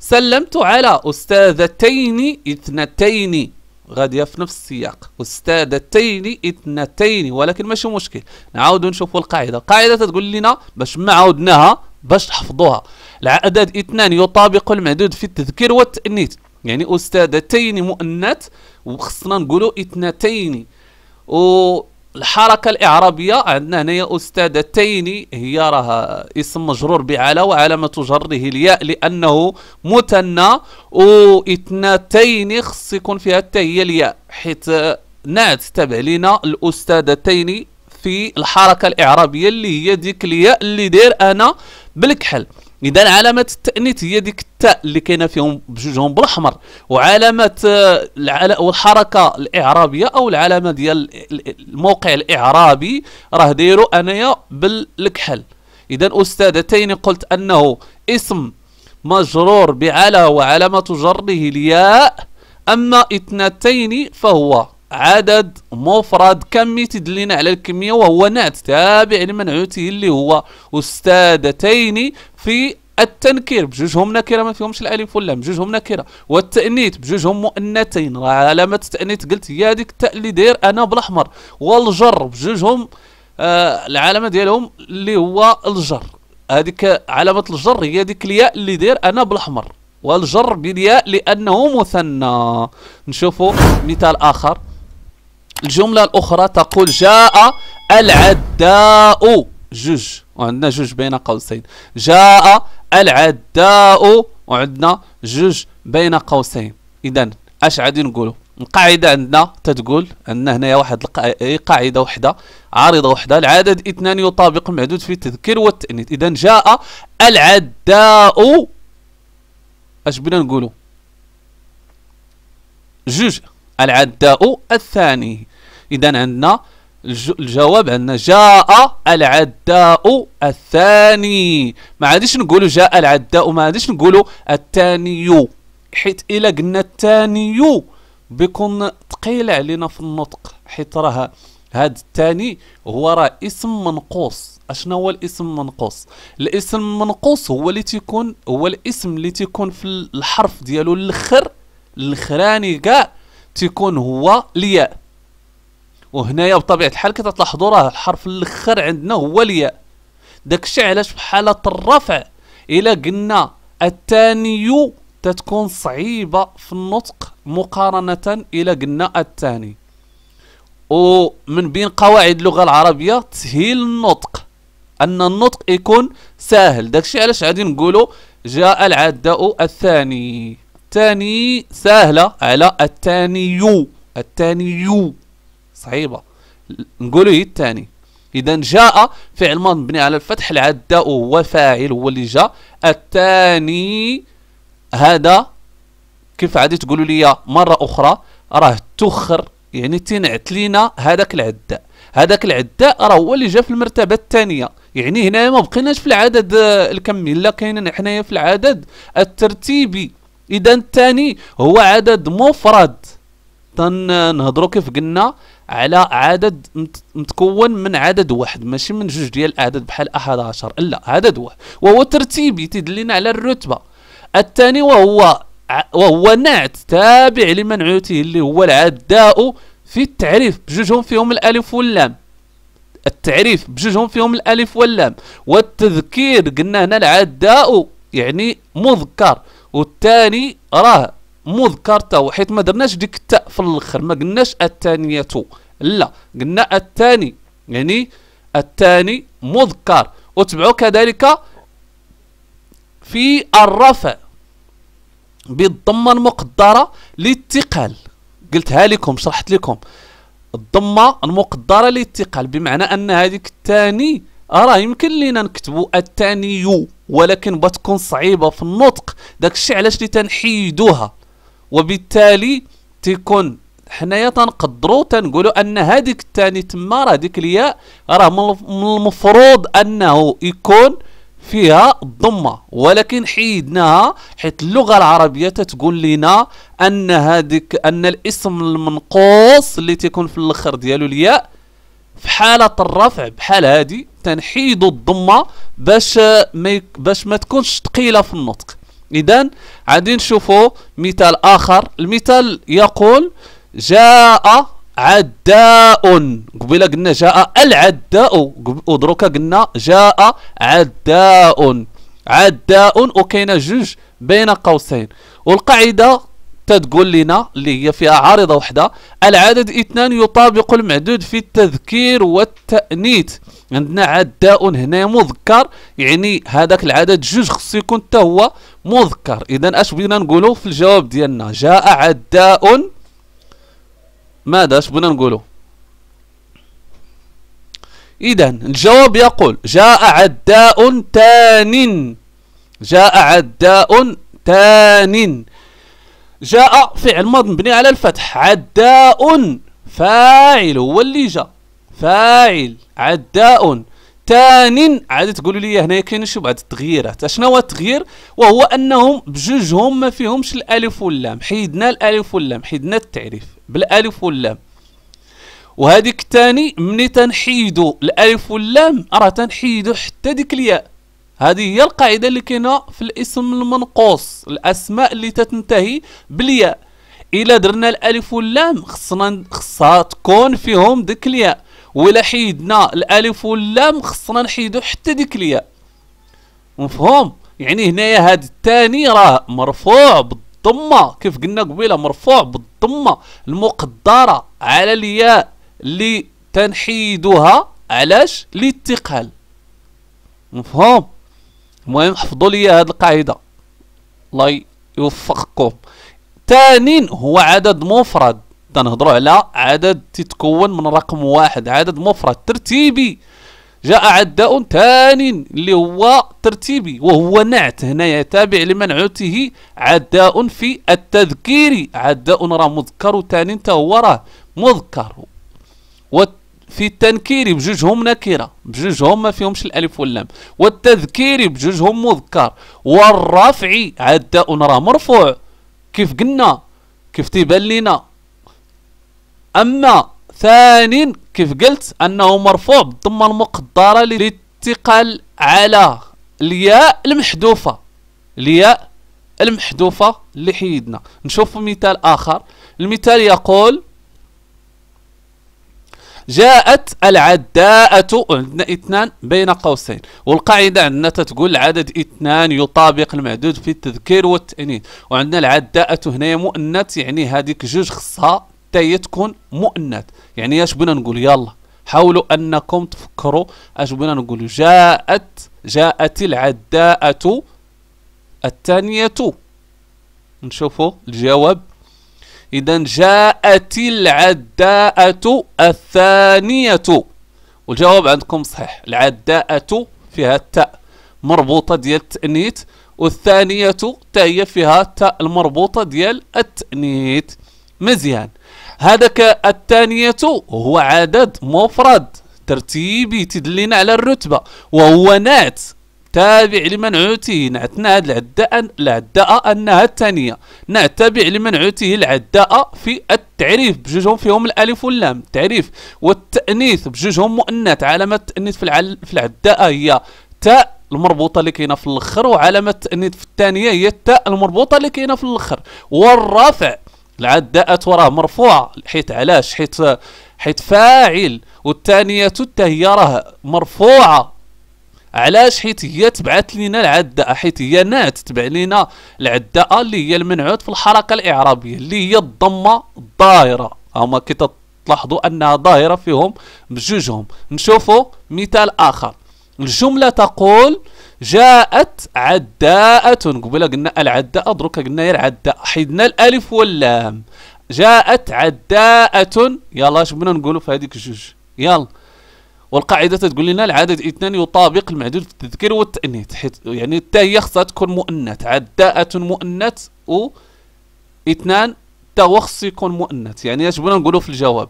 سلمت على أستاذتين اثنتين غادية في نفس السياق أستاذتين اثنتين ولكن ماشي مشكل نعاودو نشوفو القاعدة القاعدة تقول لنا باش ما عاودناها باش تحفظوها العدد اثنان يطابق المعدود في التذكير والتأنيث يعني أستاذتين مؤنث وخصنا نقولوا اثنتين و الحركه الاعرابيه عندنا هنايا استاذتين هي راه اسم مجرور بعلى وعلامه جره الياء لانه متنى واثنتين خص يكون فيها حتى هي الياء حيت نعت تبع لنا الاستاذتين في الحركه الاعرابيه اللي هي ديك الياء اللي داير انا بالكحل اذا علامه التانيث هي ديك التاء اللي كاينه فيهم بجوجهم بالاحمر وعلامه الحركه الاعرابيه او العلامه ديال الموقع الاعرابي راه دايرو انايا بالكحل اذا استاذتين قلت انه اسم مجرور بعلى وعلامه جره الياء اما اثنتين فهو عدد مفرد كمي تدلينا على الكمية وهو نعت تابع لمنعوته اللي هو أستاذتين في التنكير بجوجهم نكره ما فيهمش الالف واللام بجوجهم نكره والتانيث بجوجهم مؤنثين راه علامه التانيث قلت هي هذيك التاء اللي داير انا بالاحمر والجر بجوجهم آه العلامه ديالهم اللي هو الجر هذيك علامه الجر هي ديك الياء اللي داير انا بالاحمر والجر بالياء لانه مثنى نشوفوا مثال اخر الجمله الاخرى تقول جاء العداء جوج وعندنا جوج بين قوسين جاء العداء وعندنا جوج بين قوسين اذا اش غادي نقولوا القاعده عندنا تتقول عندنا هنايا واحد قاعده وحده عارضه وحده العدد اثنان يطابق المعدود في التذكير والتانيث اذا جاء العداء اش بنا نقولوا جوج العداء الثاني اذا عندنا الجواب عندنا جاء العداء الثاني ما عادش نقولوا جاء العداء ما عادش نقولوا الثاني حيت الا قلنا الثاني بيكون ثقيل علينا في النطق حيت راه هاد الثاني هو راه اسم منقوص اشنا هو الاسم منقوص الاسم منقوص هو اللي تيكون هو الاسم اللي تيكون في الحرف ديالو الاخر الاخراني كاع تيكون هو الياء وهنايا بطبيعه الحال كتلاحظوا راه الحرف الاخر عندنا هو الياء داكشي علاش بحاله الرفع الا قلنا الثاني تتكون صعيبه في النطق مقارنه الى قلنا الثاني ومن بين قواعد اللغه العربيه تسهيل النطق ان النطق يكون سهل داكشي علاش غادي نقولوا جاء العداء الثاني ثاني سهله على الثاني الثاني صعيبة نقولوا هي الثاني إذا جاء فعل مبني على الفتح العداء هو فاعل هو اللي جاء الثاني هذا كيف عادي تقولوا لي مرة أخرى راه تخر يعني تنعت لينا هذاك العداء هذاك العداء راه هو اللي جاء في المرتبة الثانية يعني هنا ما بقيناش في العدد الكمي لا كاينين حنايا في العدد الترتيبي إذا الثاني هو عدد مفرد تنهضرو كيف قلنا على عدد متكون من عدد واحد ماشي من جوج ديال الاعداد بحال 11 لا عدد واحد وهو ترتيبي تدلنا على الرتبه الثاني وهو وهو نعت تابع لمنعوته اللي هو العداء في التعريف بجوجهم فيهم الالف واللام التعريف بجوجهم فيهم الالف واللام والتذكير قلنا هنا العداء يعني مذكر والثاني راه مذكر تاو حيت ما درناش ديك التاء في الاخر ما قلناش الثانيه لا قلنا الثاني يعني الثاني مذكر وتبعو كذلك في الرفع بالضمه المقدره للثقل قلتها لكم شرحت لكم الضمه المقدره للثقل بمعنى ان هذيك الثاني راه يمكن لينا نكتبوا الثاني ولكن بتكون صعيبه في النطق داكشي علاش اللي تنحيدوها وبالتالي تيكون حنايا تنقدروا تنقولوا ان هذيك الثاني تما راه ديك الياء راه من المفروض انه يكون فيها الضمه ولكن حيدناها حيت اللغه العربيه تتقول لنا ان هذيك ان الاسم المنقوص اللي تيكون في الاخر ديالو الياء في حاله الرفع بحال هذه تنحيدوا الضمه باش ما باش ما تكونش ثقيله في النطق إذا غادي نشوفوا مثال آخر المثال يقول جاء عداء قبيله قلنا جاء العداء ودروكا قلنا جاء عداء عداء وكاينه جوج بين قوسين والقاعده تتقول لنا اللي هي فيها عارضه وحده العدد اثنان يطابق المعدود في التذكير والتانيث عندنا عداء هنا مذكر يعني هذاك العدد جوج خصو يكون حتى هو مذكر اذا اش بغينا نقولوا في الجواب ديالنا جاء عداء ماذا اش بغينا نقولوا اذا الجواب يقول جاء عداء تان جاء عداء تان جاء فعل ماض مبني على الفتح عداء فاعل هو اللي جاء فاعل عداء تان عاد تقولوا لي هنايا كاين شي بعض التغييرات اشنا هو التغيير وهو انهم بجوجهم ما فيهمش الالف واللام حيدنا الالف واللام حيدنا التعريف بالالف واللام وهذيك الثاني ملي تنحيدو الالف واللام راه تنحيدو حتى ديك الياء هذه هي القاعده اللي كاينه في الاسم المنقوص الاسماء اللي تتنتهي بالياء الا درنا الالف واللام خصنا خصها تكون فيهم ديك الياء ولا حيدنا الالف واللام خصنا نحيدو حتى ديك الياء مفهوم يعني هنايا هاد الثاني راه مرفوع بالضمه كيف قلنا قبيله مرفوع بالضمه المقدره على الياء اللي تنحيدها علاش للاتقال مفهوم المهم حفظوا لي هاد القاعده الله يوفقكم تانين هو عدد مفرد تنهضروا على عدد تتكون من رقم واحد عدد مفرد ترتيبي جاء عداء ثاني اللي هو ترتيبي وهو نعت هنايا تابع لمنعوته عداء في التذكير عداء راه مذكر ثاني تا هو راه مذكر وفي التنكير بجوجهم نكره بجوجهم ما فيهمش الالف واللام والتذكير بجوجهم مذكر والرفع عداء راه مرفوع كيف قلنا كيف تيبان لينا أما ثان كيف قلت أنه مرفوع ضم المقدرة للاتقال على الياء المحذوفة الياء المحذوفة اللي حيدنا نشوف مثال آخر المثال يقول جاءت العداءة عندنا اثنان بين قوسين والقاعدة عندنا تتقول العدد اثنان يطابق المعدود في التذكير والتأنيث وعندنا العداءة هنا مؤنث يعني هذيك جوج خصها حتى يتكون مؤنث يعني اش بنا نقول يلا حاولوا انكم تفكروا اش بنا نقول جاءت جاءت العداءة الثانية نشوفوا الجواب اذا جاءت العداءة الثانية والجواب عندكم صحيح العداءة فيها التاء مربوطة ديال التأنيث والثانية تا هي فيها التاء المربوطة ديال التأنيث مزيان هذاك الثانية هو عدد مفرد ترتيبي تدلينا على الرتبة وهو نعت تابع لمنعوته نعتنا هاد العداء العداء انها الثانيه نعتبع لمنعوته العداء في التعريف بجوجهم فيهم الالف واللام التعريف والتانيث بجوجهم مؤنث علامه التانيث في العل... في العداء هي تاء المربوطه اللي كاينه في الاخر وعلامه التانيث في الثانيه هي التاء المربوطه اللي كاينه في الاخر والرفع العداءات وراه مرفوعه حيت علاش حيت حيت فاعل والثانيه هي راه مرفوعه علاش حيت هي تبعت لينا العداء حيت هي نات تبع لينا العداء اللي هي المنعوت في الحركه الاعرابيه اللي هي الضمه الظاهره هما كي تلاحظوا انها ظاهره فيهم بجوجهم نشوفوا مثال اخر الجمله تقول جاءت عداءة قبل قلنا العداءة دروكا قلنا هي العداء حيدنا الالف واللام جاءت عداءة يلا شبنا نقولوا في هذيك جوج يلا والقاعدة تقول لنا العدد اثنان يطابق المعدود التذكير والتأنيث حيت يعني التاء هي خصها تكون مؤنث عداءة مؤنث و اثنان تا هو خص يكون مؤنث يعني اش بغينا نقولوا في الجواب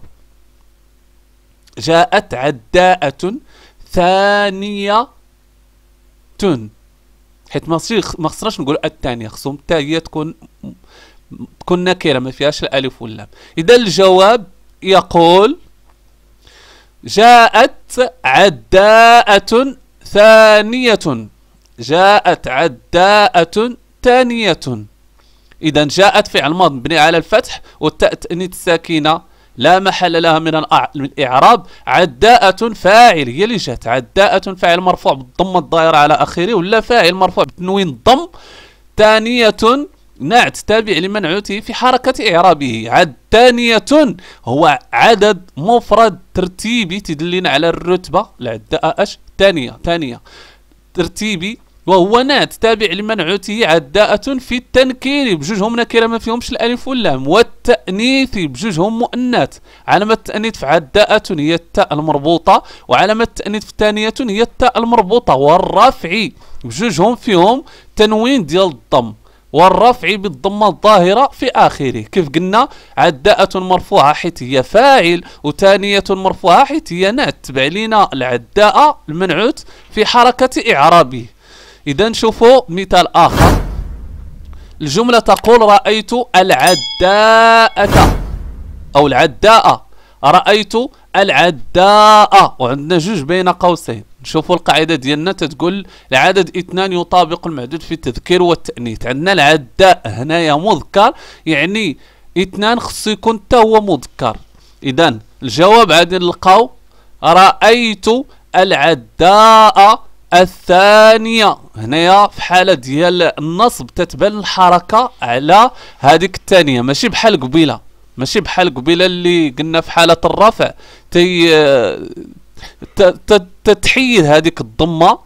جاءت عداءة ثانية تون حيت ما خصناش نقول الثانيه خصهم حتى هي تكون تكون نكره ما فيهاش الالف واللام اذا الجواب يقول جاءت عداءة ثانية جاءت عداءة ثانية إذا جاءت فعل ماض مبني على الفتح والتاء الساكنة لا محل لها من الإعراب عداءة فاعل هي اللي جات عداءة فاعل مرفوع بالضمة الضائرة على آخره ولا فاعل مرفوع بتنوين الضم ثانية نعت تابع لمنعوته في حركة إعرابه عدانية هو عدد مفرد ترتيبي تدلين على الرتبة العداءة أش ثانية ثانية ترتيبي وهو نات تابع لمنعوته عداءة في التنكير بجوجهم نكره ما فيهمش الالف واللام والتانيث بجوجهم مؤنات علامة التانيث في عداءة هي التاء المربوطة وعلامة التانيث في ثانية هي التاء المربوطة والرفع بجوجهم فيهم تنوين ديال الضم والرفع بالضمة الظاهرة في آخره كيف قلنا عداءة مرفوعة حيث هي فاعل وثانية مرفوعة حيث هي نات تبع لينا العداءة المنعوت في حركة إعرابه إذا شوفوا مثال آخر الجملة تقول رأيت العداءة أو العداءة رأيت العداء وعندنا جوج بين قوسين نشوفوا القاعدة ديالنا تتقول العدد اثنان يطابق المعدود في التذكير والتأنيث عندنا العداء هنايا مذكر يعني اثنان خصو يكون حتى هو مذكر إذا الجواب غادي نلقاو رأيت العداء الثانية هنايا في حاله ديال النصب تتبان الحركه على هذيك الثانيه ماشي بحال قبيله ماشي بحال قبيله اللي قلنا في حاله الرفع تي تتحيد هذيك الضمه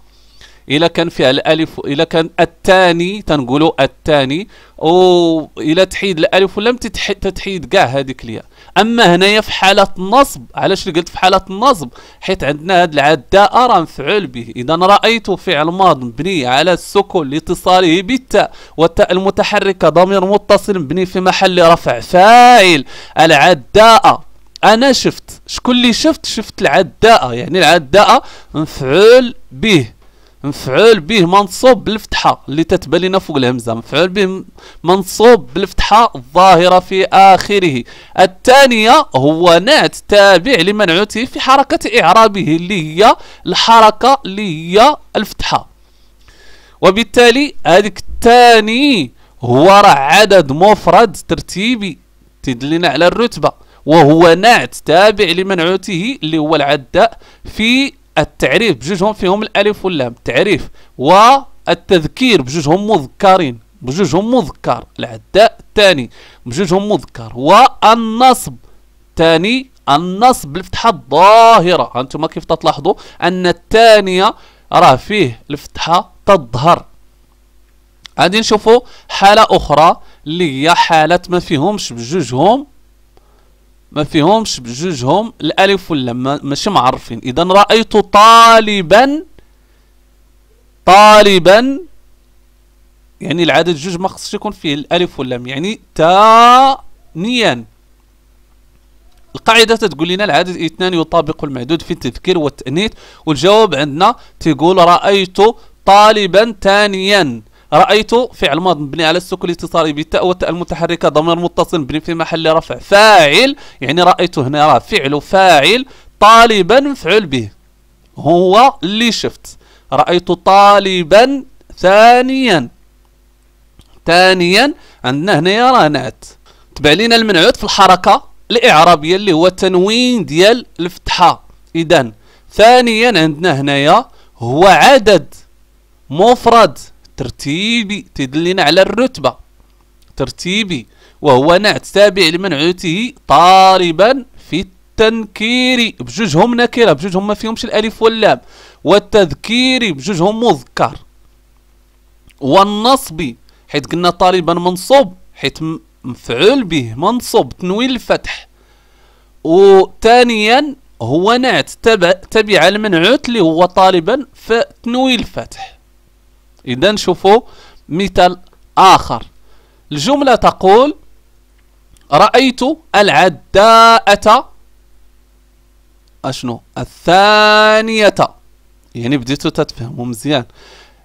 الا كان فيها الالف الا كان الثاني تنقولوا الثاني او الا تحيد الالف ولم تتحيد كاع هذيك الياء اما هنايا في حاله نصب علاش قلت في حاله نصب حيت عندنا هاد العداء راه مفعول به اذا رايت فعل ماض مبني على السكون لاتصاله بالتاء والتاء المتحركه ضمير متصل مبني في محل رفع فاعل العداء انا شفت شكون اللي شفت شفت العداء يعني العداء مفعول به مفعول به منصوب بالفتحه اللي تتبان لنا فوق الهمزه مفعول به منصوب بالفتحه الظاهره في اخره الثانيه هو نعت تابع لمنعوته في حركه اعرابه اللي هي الحركه اللي هي الفتحه وبالتالي هذيك الثاني هو راه عدد مفرد ترتيبي تدلنا على الرتبه وهو نعت تابع لمنعوته اللي هو العداء في التعريف بجوجهم فيهم الالف واللام التعريف والتذكير بجوجهم مذكرين بجوجهم مذكر العداء الثاني بجوجهم مذكر والنصب الثاني النصب بالفتحه الظاهره هانتوما كيف تلاحظوا ان الثانيه راه فيه الفتحه تظهر غادي نشوفوا حاله اخرى اللي هي حاله ما فيهمش بجوجهم ما فيهمش بجوجهم الالف واللام ماشي معرفين اذا رايت طالبا طالبا يعني العدد جوج ما خصش يكون فيه الالف واللام يعني تانيا القاعده تقول لنا العدد اثنان يطابق المعدود في التذكير والتانيث والجواب عندنا تقول رايت طالبا ثانيا رأيت فعل ماض مبني على السكون الاتصالي بالتاء والتاء المتحركة ضمير متصل مبني في محل رفع فاعل يعني رأيت هنا راه فعل فاعل طالبا مفعول به هو اللي شفت رأيت طالبا ثانيا ثانيا عندنا هنايا راه نعت تبع لينا المنعوت في الحركة الإعرابية اللي هو تنوين ديال الفتحة إذا ثانيا عندنا هنايا هو عدد مفرد ترتيبي تدلنا على الرتبة ترتيبي وهو نعت تابع لمنعوته طالبا في التنكير بجوجهم نكره بجوجهم ما فيهمش الالف واللام والتذكير بجوجهم مذكر والنصب حيت قلنا طالبا منصوب حيت مفعول به منصوب تنوين الفتح وثانيا هو نعت تبع المنعوت اللي هو طالبا فتنوي الفتح إذا نشوفوا مثال آخر الجملة تقول رأيت العداءة أشنو الثانية يعني بديتو تتفهموا مزيان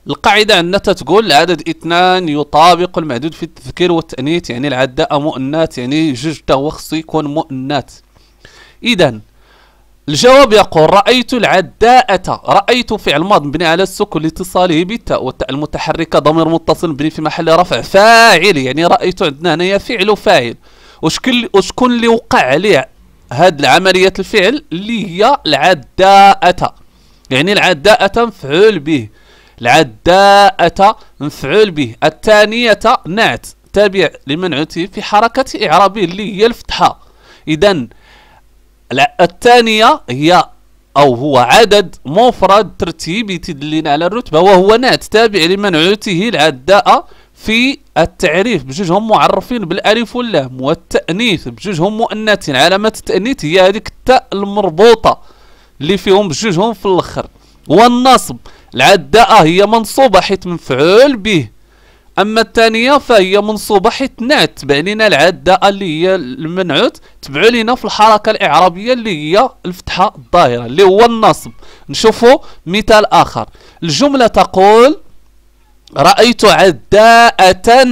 القاعدة عندنا تتقول العدد اثنان يطابق المعدود في التذكير والتأنيث يعني العداءة مؤنات يعني جوج تا يكون مؤنات إذا الجواب يقول رأيت العداءة رأيت فعل ماض مبني على السكون لاتصاله بالتاء والتاء المتحركة ضمير متصل مبني في محل رفع فاعل يعني رأيت عندنا هنايا فعل فاعل وشكون وشكون اللي وقع عليه هاد عملية الفعل اللي هي العداءة يعني العداءة مفعول به العداءة مفعول به الثانية نعت تابع لمنعته في حركة إعرابه اللي هي الفتحة إذا الثانية هي أو هو عدد مفرد ترتيبي تدلين على الرتبة وهو نات تابع لمنعوته العداء في التعريف بجوجهم معرفين بالالف واللام والتانيث بجوجهم مؤنثين علامه التانيث هي هذيك التاء المربوطه اللي فيهم بجوجهم في الاخر والنصب العداء هي منصوبه حيت مفعول به اما الثانيه فهي من صباح اثنات تبع العدة اللي هي المنعوت تبعوا لينا في الحركه الاعرابيه اللي هي الفتحه الظاهره اللي هو النصب نشوفوا مثال اخر الجمله تقول رايت عداءه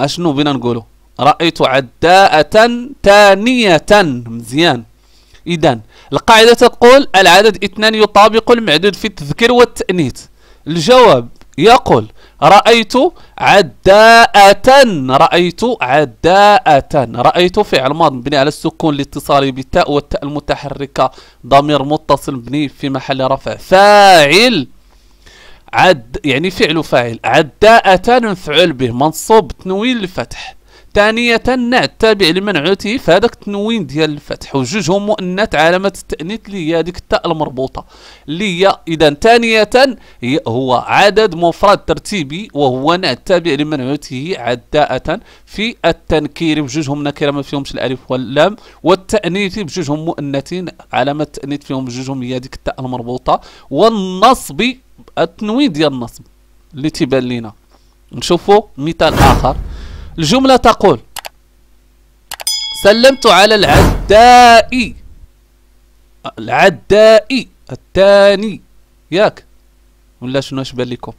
اشنو بنا نقولو رايت عداءه ثانيه مزيان اذا القاعده تقول العدد اثنان يطابق المعدود في التذكير والتانيث الجواب يقول رأيت عداءة رأيت عداءة رأيت فعل ماض مبني على السكون لاتصاله بالتاء والتاء المتحركة ضمير متصل مبني في محل رفع فاعل عد يعني فعل فاعل عداءة مفعول به منصوب تنوين الفتح ثانية التابع لمنعوته فهذاك التنوين ديال الفتح وجوجهم مؤنث علامة التأنيث اللي هي هذيك التاء المربوطة اللي هي إذا ثانية هو عدد مفرد ترتيبي وهو التابع لمنعوته عداءة في التنكير بجوجهم نكرة ما فيهمش الألف واللام والتأنيث بجوجهم مؤنثين علامة التأنيث فيهم بجوجهم هي هذيك التاء المربوطة والنصب التنوين ديال النصب اللي تيبان لينا نشوفوا مثال آخر الجملة تقول سلمت على العداء العداء الثاني ياك ولا شنو اش بان لكم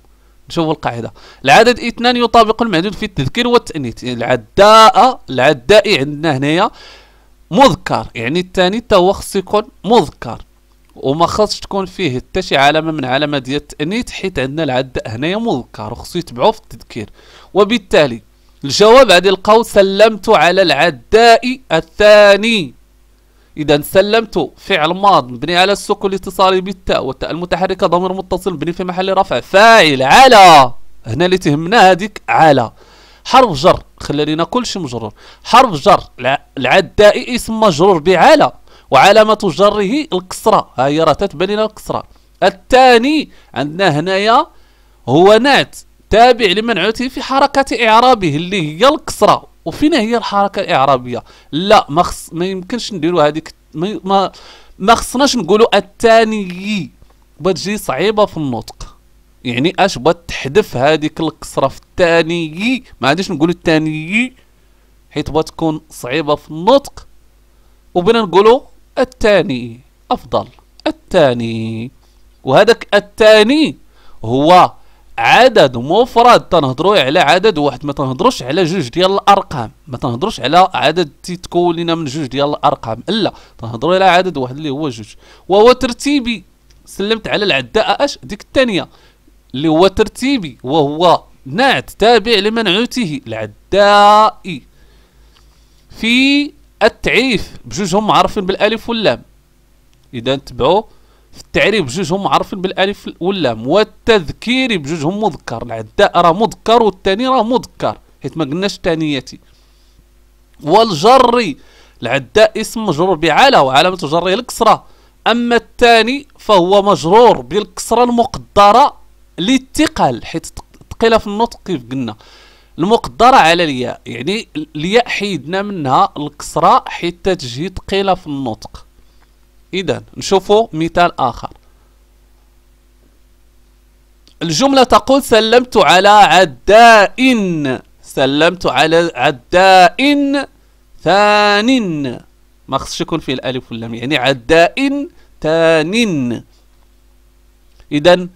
نشوفوا القاعده العدد اثنان يطابق المعدود في التذكير والتانيث العداء العداء عندنا هنايا مذكر يعني الثاني حتى هو خص يكون مذكر وما خصش تكون فيه حتى شي علامه من علامات ديال التانيث حيت عندنا العداء هنايا مذكر وخصو يتبعو في التذكير وبالتالي الجواب غادي نلقاو سلمت على العداء الثاني إذا سلمت فعل ماض مبني على السكون الاتصالي بالتاء والتاء المتحركة ضمير متصل مبني في محل رفع فاعل على هنا اللي تهمنا هذيك على حرف جر خلى لنا كل شيء مجرور حرف جر العداء اسم مجرور بعلى وعلامة جره الكسرة ها هي راه تتبان لنا الكسرة الثاني عندنا هنايا هو نعت تابع عتي في حركة إعرابه اللي هي الكسرة وفين هي الحركة الإعرابية لا ما خص ما يمكنش نديرو هذيك ما ما, ما خصناش نقولو التاني بتجي صعيبة في النطق يعني اش بغات تحذف هذيك الكسرة في التاني ما عادش نقولو التاني حيت بغات تكون صعيبة في النطق وبنا نقولو التاني أفضل التاني وهذاك التاني هو عدد مفرد تنهضروا على عدد واحد ما تنهضروش على جوج ديال الارقام ما تنهضروش على عدد تيتكون لنا من جوج ديال الارقام الا تنهضروا على عدد واحد اللي هو جوج وهو ترتيبي سلمت على العداء اش ديك الثانيه اللي هو ترتيبي وهو نعت تابع لمنعوته العدائي في التعريف بجوجهم معرفين بالالف واللام اذا تبعوا في التعريب بجوج هم معرفين بالالف واللام والتذكير بجوج هم مذكر العداء راه مذكر والثاني راه مذكر حيت ما قلناش ثانيتي والجر العداء اسم مجرور بعلى وعلامة جره الكسرة أما الثاني فهو مجرور بالكسرة المقدرة للثقل حيت ثقيلة في النطق كيف قلنا المقدرة على الياء يعني الياء حيدنا منها الكسرة حيت تجي ثقيلة في النطق إذا نشوفوا مثال آخر الجملة تقول سلمت على عداء سلمت على عداء ثان ما خصش يكون فيه الألف واللام يعني عداء ثان إذا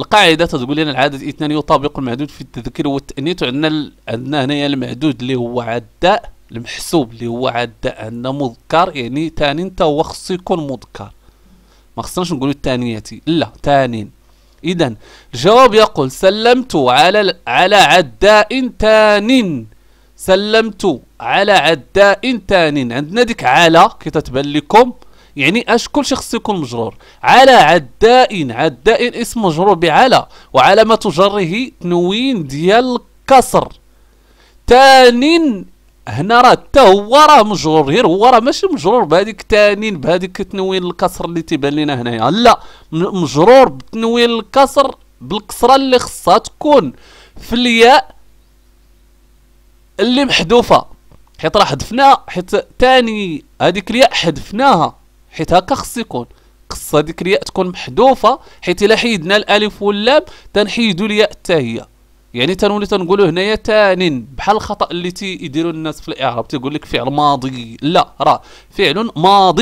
القاعدة تقول لنا العدد اثنان يطابق المعدود في التذكير والتأنيث عندنا عندنا هنايا المعدود اللي هو عداء المحسوب اللي هو عاد عندنا مذكر يعني تاني انت هو خصو يكون مذكر ما خصناش نقولوا الثانياتي لا تانين اذا الجواب يقول سلمت على على عداء تان سلمت على عداء تان عندنا ديك على كي تتبان لكم يعني اش كل شخص خصو يكون مجرور على عداء عداء اسم مجرور بعلى وعلامه جره تنوين ديال الكسر تان هنا راه حتى هو راه مجرور غير هو راه ماشي مجرور بهذيك التانين بهذيك التنوين الكسر اللي تيبان لنا هنايا لا مجرور بتنوين الكسر بالكسره اللي خصها تكون في الياء اللي محذوفه حيت راه حذفناها حيت تاني هذيك الياء حذفناها حيت هكا خص يكون خص هذيك الياء تكون محذوفه حيت الا حيدنا الالف واللام تنحيدوا الياء حتى هي يعني تنولي تنقولوا هنايا تان بحال الخطا اللي تيديروا الناس في الاعراب تيقول لك فعل ماضي لا راه فعل ماض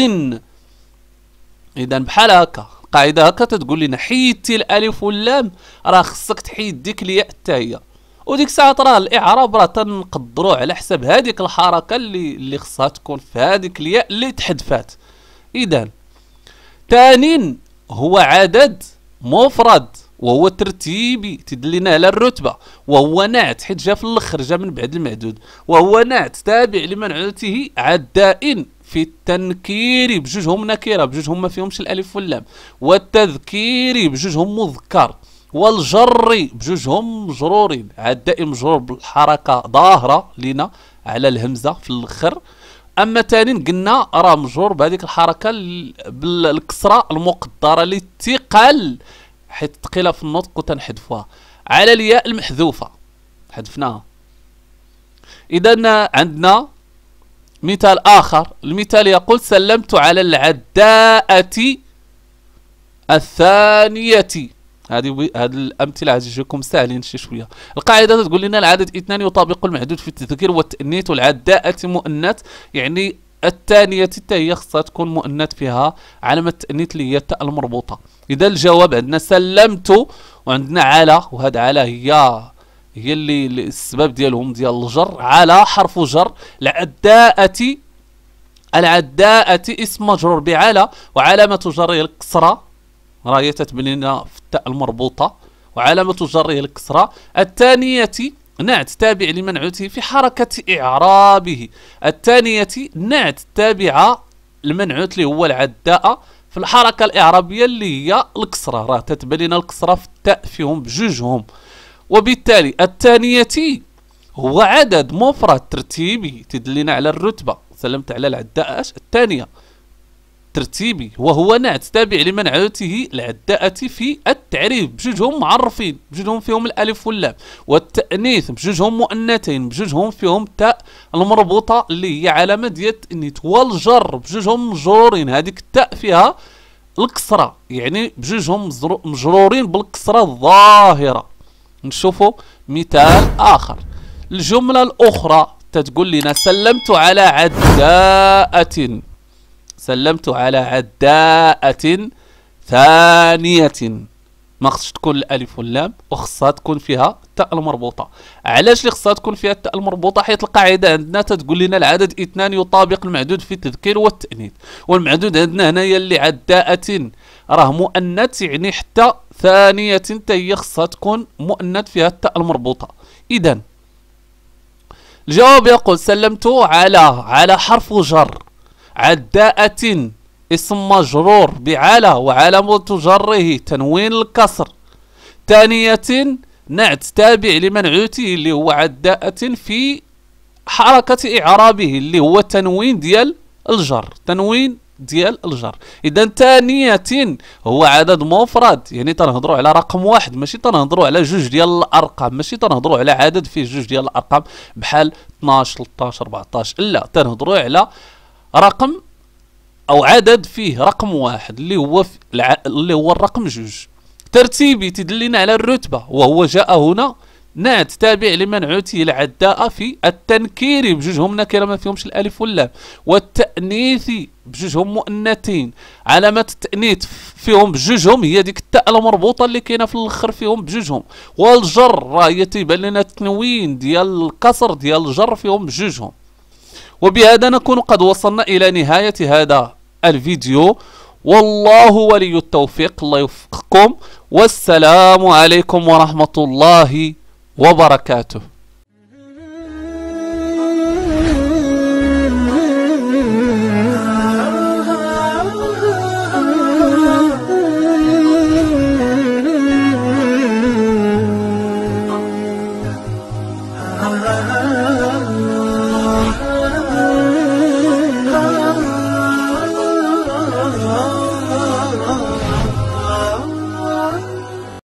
اذا بحال هكا القاعده هكا تتقول لنا حيدتي الالف واللام راه خصك تحيد ديك الياء حتى هي وديك الساعه راه الاعراب راه تنقدروا على حسب هذيك الحركه اللي اللي خصها تكون في هذيك الياء اللي تحذفات اذا تانين هو عدد مفرد وهو ترتيبي تدلينا على الرتبه وهو نعت حيت جا في الاخر جا من بعد المعدود وهو نعت تابع عدته عداء في التنكير بجوجهم نكيره بجوجهم ما فيهمش الالف واللام والتذكير بجوجهم مذكر والجر بجوجهم مجرورين عداء مجرور بالحركه ظاهره لنا على الهمزه في الاخر اما ثاني قلنا راه مجرور بهذيك الحركه بالكسره المقدره للثقل حيت ثقيله في النطق وتنحذفوها على الياء المحذوفه حذفناها اذا عندنا مثال اخر المثال يقول سلمت على العداءه الثانيه هذه هذه الامثله تجيكم ساهلين شي شويه القاعده تقول لنا العدد اثنان يطابق المحدود في التذكير والتانيث والعداءه مؤنث يعني الثانية تا هي خصها تكون مؤنث فيها علامة التأنيث اللي هي التاء المربوطة إذا الجواب عندنا سلمت وعندنا على وهاد على هي هي اللي السبب ديالهم ديال الجر على حرف جر العداءة العداءة اسم مجرور بعلى وعلامة جره الكسرة راهي تتبنينا في التاء المربوطة وعلامة جره الكسرة الثانية نعت تابع لمنعوته في حركة إعرابه الثانية نعت تابعة المنعوت اللي هو العداء في الحركة الإعرابية اللي هي الكسرة راه تتبان لنا الكسرة في التاء فيهم بجوجهم وبالتالي الثانية هو عدد مفرد ترتيبي تدلنا على الرتبة سلمت على العداء الثانية الترتيبي وهو نعت تابع لمنعته العداءة في التعريف بجوجهم معرفين بجوجهم فيهم الالف واللام والتانيث بجوجهم مؤنتين بجوجهم فيهم تاء المربوطه اللي هي علامه ديال التانيث والجر بجوجهم مجرورين هذيك التاء فيها الكسره يعني بجوجهم مجرورين بالكسره الظاهره نشوفوا مثال اخر الجمله الاخرى تتقول لنا سلمت على عداءه سلمت على عداءة ثانية ما خصش تكون الالف واللام وخصها تكون فيها التاء المربوطه علاش اللي خصها تكون فيها التاء المربوطه حيت القاعده عندنا تتقول لنا العدد اثنان يطابق المعدود في التذكير والتانيث والمعدود عندنا هنايا اللي عداءه راه مؤنث يعني حتى ثانيه تاهي هي خصها تكون مؤنث فيها التاء المربوطه اذا الجواب يقول سلمت على على حرف جر عداءة اسم مجرور بعلى وعلم تجره تنوين الكسر ثانية نعت تابع لمنعوته اللي هو عداءة في حركة إعرابه اللي هو تنوين ديال الجر تنوين ديال الجر اذا ثانية هو عدد مفرد يعني تنهضرو على رقم واحد ماشي تنهضرو على جوج ديال الارقام ماشي تنهضرو على عدد فيه جوج ديال الارقام بحال 12 13 14 لا تنهضرو على رقم او عدد فيه رقم واحد اللي هو الع... اللي هو الرقم جوج ترتيبي تدلنا على الرتبة وهو جاء هنا نعت تابع لمن عتي العداء في التنكير بجوجهم نكرة ما فيهمش الالف واللام والتأنيث بجوجهم مؤنتين علامة التأنيث فيهم بجوجهم هي ديك التاء المربوطة اللي كاينة في الاخر فيهم بجوجهم والجر هي تيبان لنا التنوين ديال الكسر ديال الجر فيهم بجوجهم وبهذا نكون قد وصلنا إلى نهاية هذا الفيديو والله ولي التوفيق الله يوفقكم والسلام عليكم ورحمة الله وبركاته